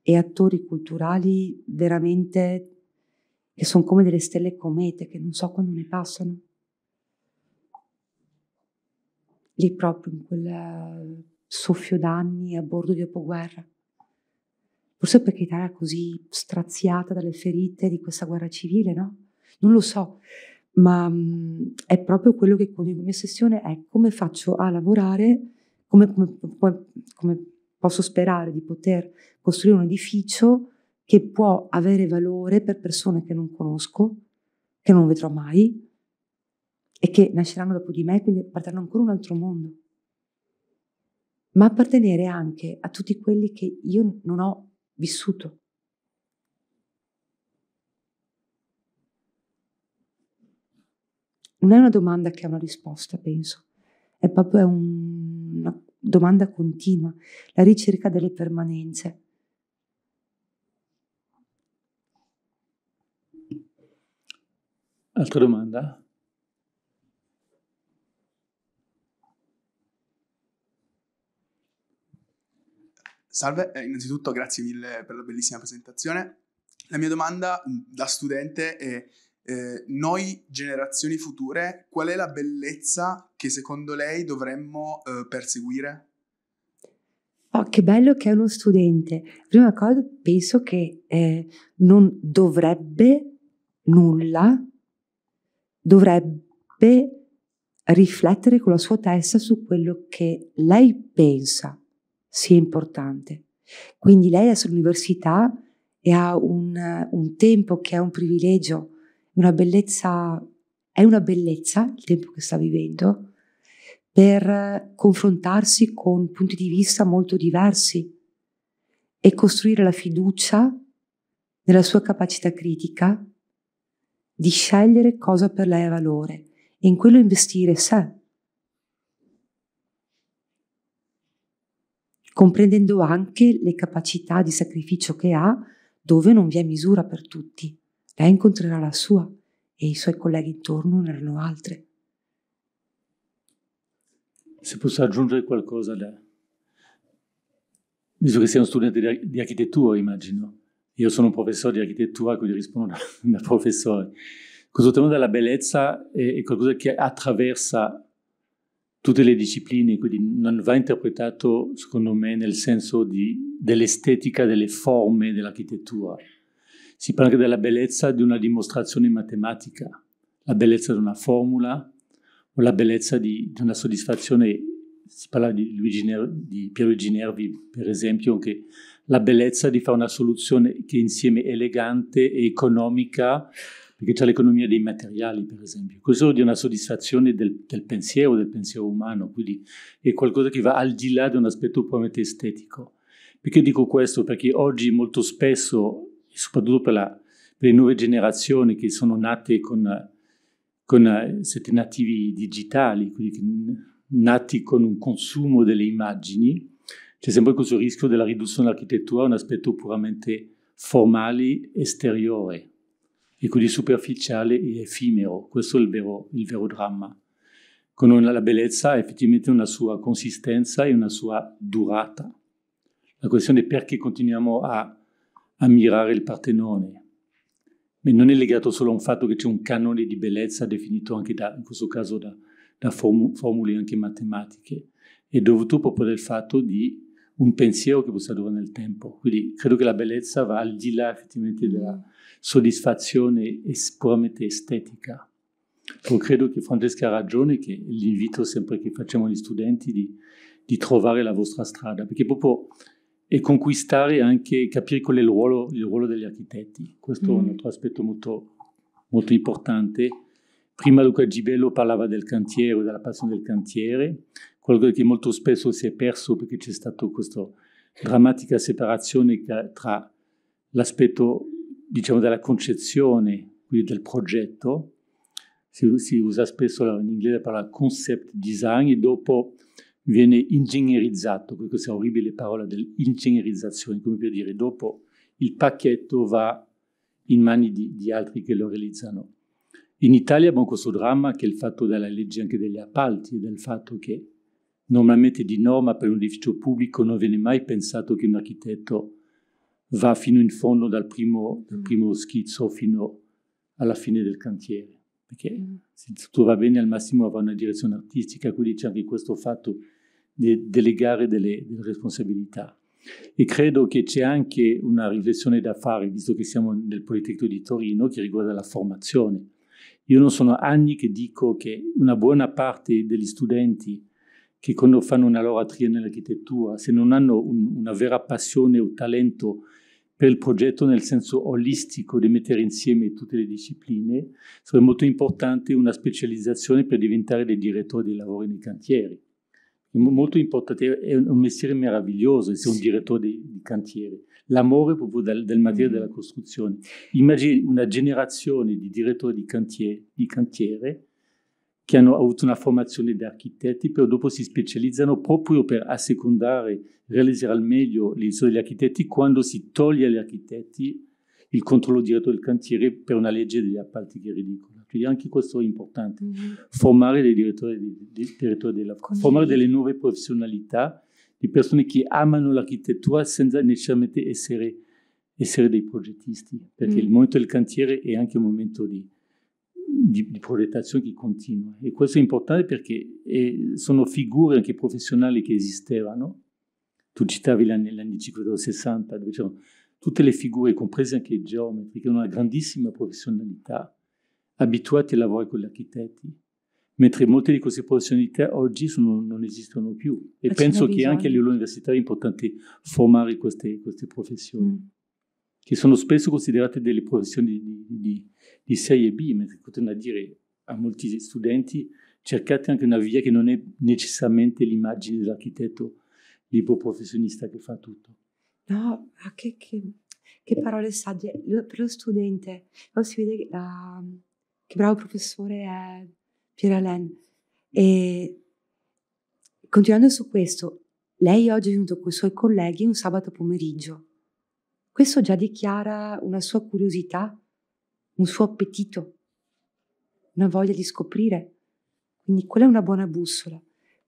e attori culturali veramente che sono come delle stelle comete che non so quando ne passano. lì proprio in quel eh, soffio d'anni a bordo di dopoguerra. Forse perché l'Italia era così straziata dalle ferite di questa guerra civile, no? Non lo so, ma mh, mm, è proprio quello che con la mia sessione è come faccio a lavorare, come, come, come, come posso sperare di poter costruire un edificio che può avere valore per persone che non conosco, che non vedrò mai, e che nasceranno dopo di me, quindi apparterranno ancora un altro mondo, ma appartenere anche a tutti quelli che io non ho vissuto. Non è una domanda che ha una risposta, penso, è proprio una domanda continua, la ricerca delle permanenze. Altra domanda? Salve, eh, innanzitutto grazie mille per la bellissima presentazione. La mia domanda mm, da studente è eh, noi generazioni future, qual è la bellezza che secondo lei dovremmo eh, perseguire? Oh, che bello che è uno studente. Prima cosa, penso che eh, non dovrebbe nulla, dovrebbe riflettere con la sua testa su quello che lei pensa sia importante. Quindi lei è sull'università e ha un, un, tempo che è un privilegio, una bellezza, è una bellezza il tempo che sta vivendo per confrontarsi con punti di vista molto diversi e costruire la fiducia nella sua capacità critica di scegliere cosa per lei ha valore e in quello investire sé comprendendo anche le capacità di sacrificio che ha dove non vi è misura per tutti. Lei incontrerà la sua e i suoi colleghi intorno ne erano altre. Se posso aggiungere qualcosa da... Visto che sei uno studente di architettura, immagino. Io sono un professore di architettura, quindi rispondo da, da professore. Questo tema della bellezza è, è qualcosa che attraversa tutte le discipline, quindi non va interpretato secondo me nel senso di, dell'estetica delle forme dell'architettura. Si parla anche della bellezza di una dimostrazione matematica, la bellezza di una formula o la bellezza di, di una soddisfazione. Si parla di, Luigi Nervi, di Pierluigi Nervi, per esempio, che la bellezza di fare una soluzione che insieme è elegante e economica perché c'è l'economia dei materiali, per esempio, questo di una soddisfazione del, del, pensiero, del pensiero umano, quindi è qualcosa che va al di là di un aspetto puramente estetico. Perché dico questo? Perché oggi molto spesso, soprattutto per, la, per le nuove generazioni che sono nate con, con siete eh, nativi digitali, quindi nati con un consumo delle immagini, c'è sempre questo rischio della riduzione dell'architettura a un aspetto puramente formale esteriore e quindi superficiale e effimero. Questo è il vero, il vero dramma. Con una, la bellezza ha effettivamente una sua consistenza e una sua durata. La questione è perché continuiamo a ammirare il Partenone. Ma non è legato solo a un fatto che c'è un canone di bellezza definito anche da, in questo caso da, da formule anche matematiche, è dovuto proprio al fatto di un pensiero che possa durare nel tempo. Quindi credo che la bellezza va al di là effettivamente della mm soddisfazione è puramente estetica. Io ecco, credo che Francesca ha ragione, che l'invito sempre che facciamo agli studenti di, di trovare la vostra strada, perché proprio è conquistare anche, capire qual è il ruolo, il ruolo degli architetti. Questo mm. è un mm. altro aspetto molto, molto importante. Prima Luca Gibello parlava del cantiere, della passione del cantiere, qualcosa che molto spesso si è perso perché c'è stata questa drammatica separazione tra l'aspetto diciamo, dalla concezione, quindi del progetto, si, si, usa spesso in inglese la parola concept design e dopo viene ingegnerizzato, questa orribile parola dell'ingegnerizzazione, come per dire, dopo il pacchetto va in mani di, di altri che lo realizzano. In Italia abbiamo questo dramma che è il fatto della legge anche degli appalti e del fatto che normalmente di norma per un edificio pubblico non viene mai pensato che un architetto va fino in fondo dal primo, dal mm. primo schizzo fino alla fine del cantiere. Perché mm. se tutto va bene al massimo va in una direzione artistica, quindi c'è anche questo fatto di delegare delle, delle responsabilità. E credo che c'è anche una riflessione da fare, visto che siamo nel Politecnico di Torino, che riguarda la formazione. Io non sono anni che dico che una buona parte degli studenti che quando fanno una loro triennale nell'architettura, se non hanno un, una vera passione o talento per il progetto nel senso olistico di mettere insieme tutte le discipline, sarebbe molto importante una specializzazione per diventare dei direttori dei lavori nei cantieri. È molto importante, è un mestiere meraviglioso essere sì. un direttore di, di cantiere. L'amore proprio del, del materiale mm. della costruzione. Immagini una generazione di direttori di cantiere, di cantiere che hanno avuto una formazione da architetti, però dopo si specializzano proprio per assecondare, realizzare al meglio l'inizio degli architetti quando si toglie agli architetti il controllo diretto del cantiere per una legge degli appalti che è ridicola. Quindi anche questo è importante, mm-hmm. formare dei direttori, dei direttori della, formare delle nuove professionalità di persone che amano l'architettura senza necessariamente essere, essere dei progettisti, perché mm-hmm. il momento del cantiere è anche un momento di di, di, progettazione che continua e questo è importante perché è, eh, sono figure anche professionali che esistevano. Tu citavi negli anni 50-60, dove c'erano tutte le figure, comprese anche i geometri, che hanno una grandissima professionalità, abituati a lavorare con gli architetti, mentre molte di queste professionalità oggi sono, non esistono più. E penso che anche a livello universitario è importante formare queste, queste professioni. Mm che sono spesso considerate delle professioni di, di, di serie B, mentre continuo dire a molti studenti cercate anche una via che non è necessariamente l'immagine dell'architetto libro professionista che fa tutto. No, ma che, che, che eh. parole sagge. Per lo studente, lo si vede la, che bravo professore è Pierre Alain. E continuando su questo, lei oggi è venuto con i suoi colleghi un sabato pomeriggio questo già dichiara una sua curiosità, un suo appetito, una voglia di scoprire. Quindi quella è una buona bussola.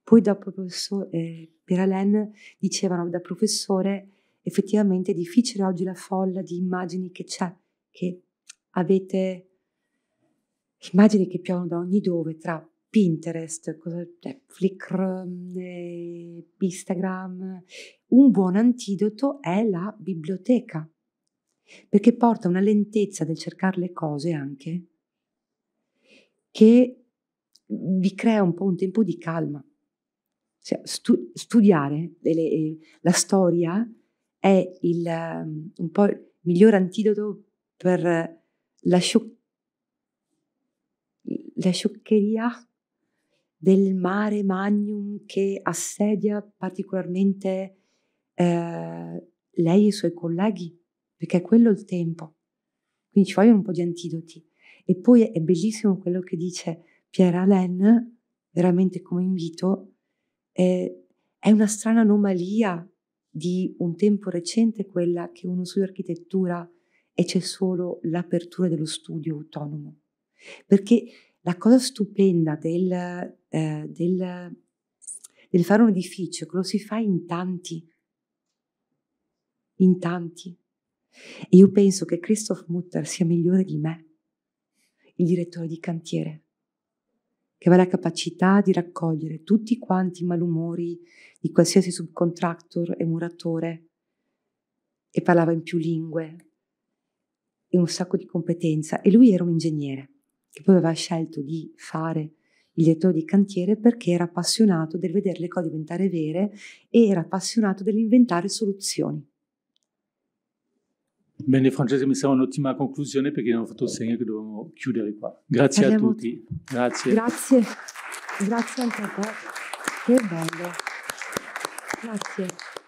Poi da professor, eh, per Alain dicevano da professore effettivamente è difficile oggi la folla di immagini che c'è, che avete immagini che piovono da ogni dove, tra Pinterest, cioè, Flickr, mm, eh, Instagram. Un buon antidoto è la biblioteca, perché porta una lentezza del cercare le cose anche che vi crea un po' un tempo di calma. Cioè, stu- studiare delle, eh, la storia è il, mm, un po' il miglior antidoto per la, scio- la scioccheria del mare magnum che assedia particolarmente eh, lei e i suoi colleghi, perché è quello il tempo. Quindi ci vogliono un po' di antidoti. E poi è bellissimo quello che dice Pierre Alain, veramente come invito, eh, è una strana anomalia di un tempo recente quella che uno studia architettura e c'è solo l'apertura dello studio autonomo. Perché la cosa stupenda del, eh, del, del fare un edificio è che lo si fa in tanti, in tanti. E io penso che Christoph Mutter sia migliore di me, il direttore di cantiere, che aveva la capacità di raccogliere tutti quanti i malumori di qualsiasi subcontractor e muratore e parlava in più lingue e un sacco di competenza e lui era un ingegnere che poi aveva scelto di fare il direttore di cantiere perché era appassionato del vedere le cose diventare vere e era appassionato dell'inventare soluzioni. Bene Francesca, mi sembra un'ottima conclusione perché abbiamo fatto il segno che dovevamo chiudere qua. Grazie Parliamo a tutti. Grazie. Grazie. Grazie anche a te. Che bello. Grazie.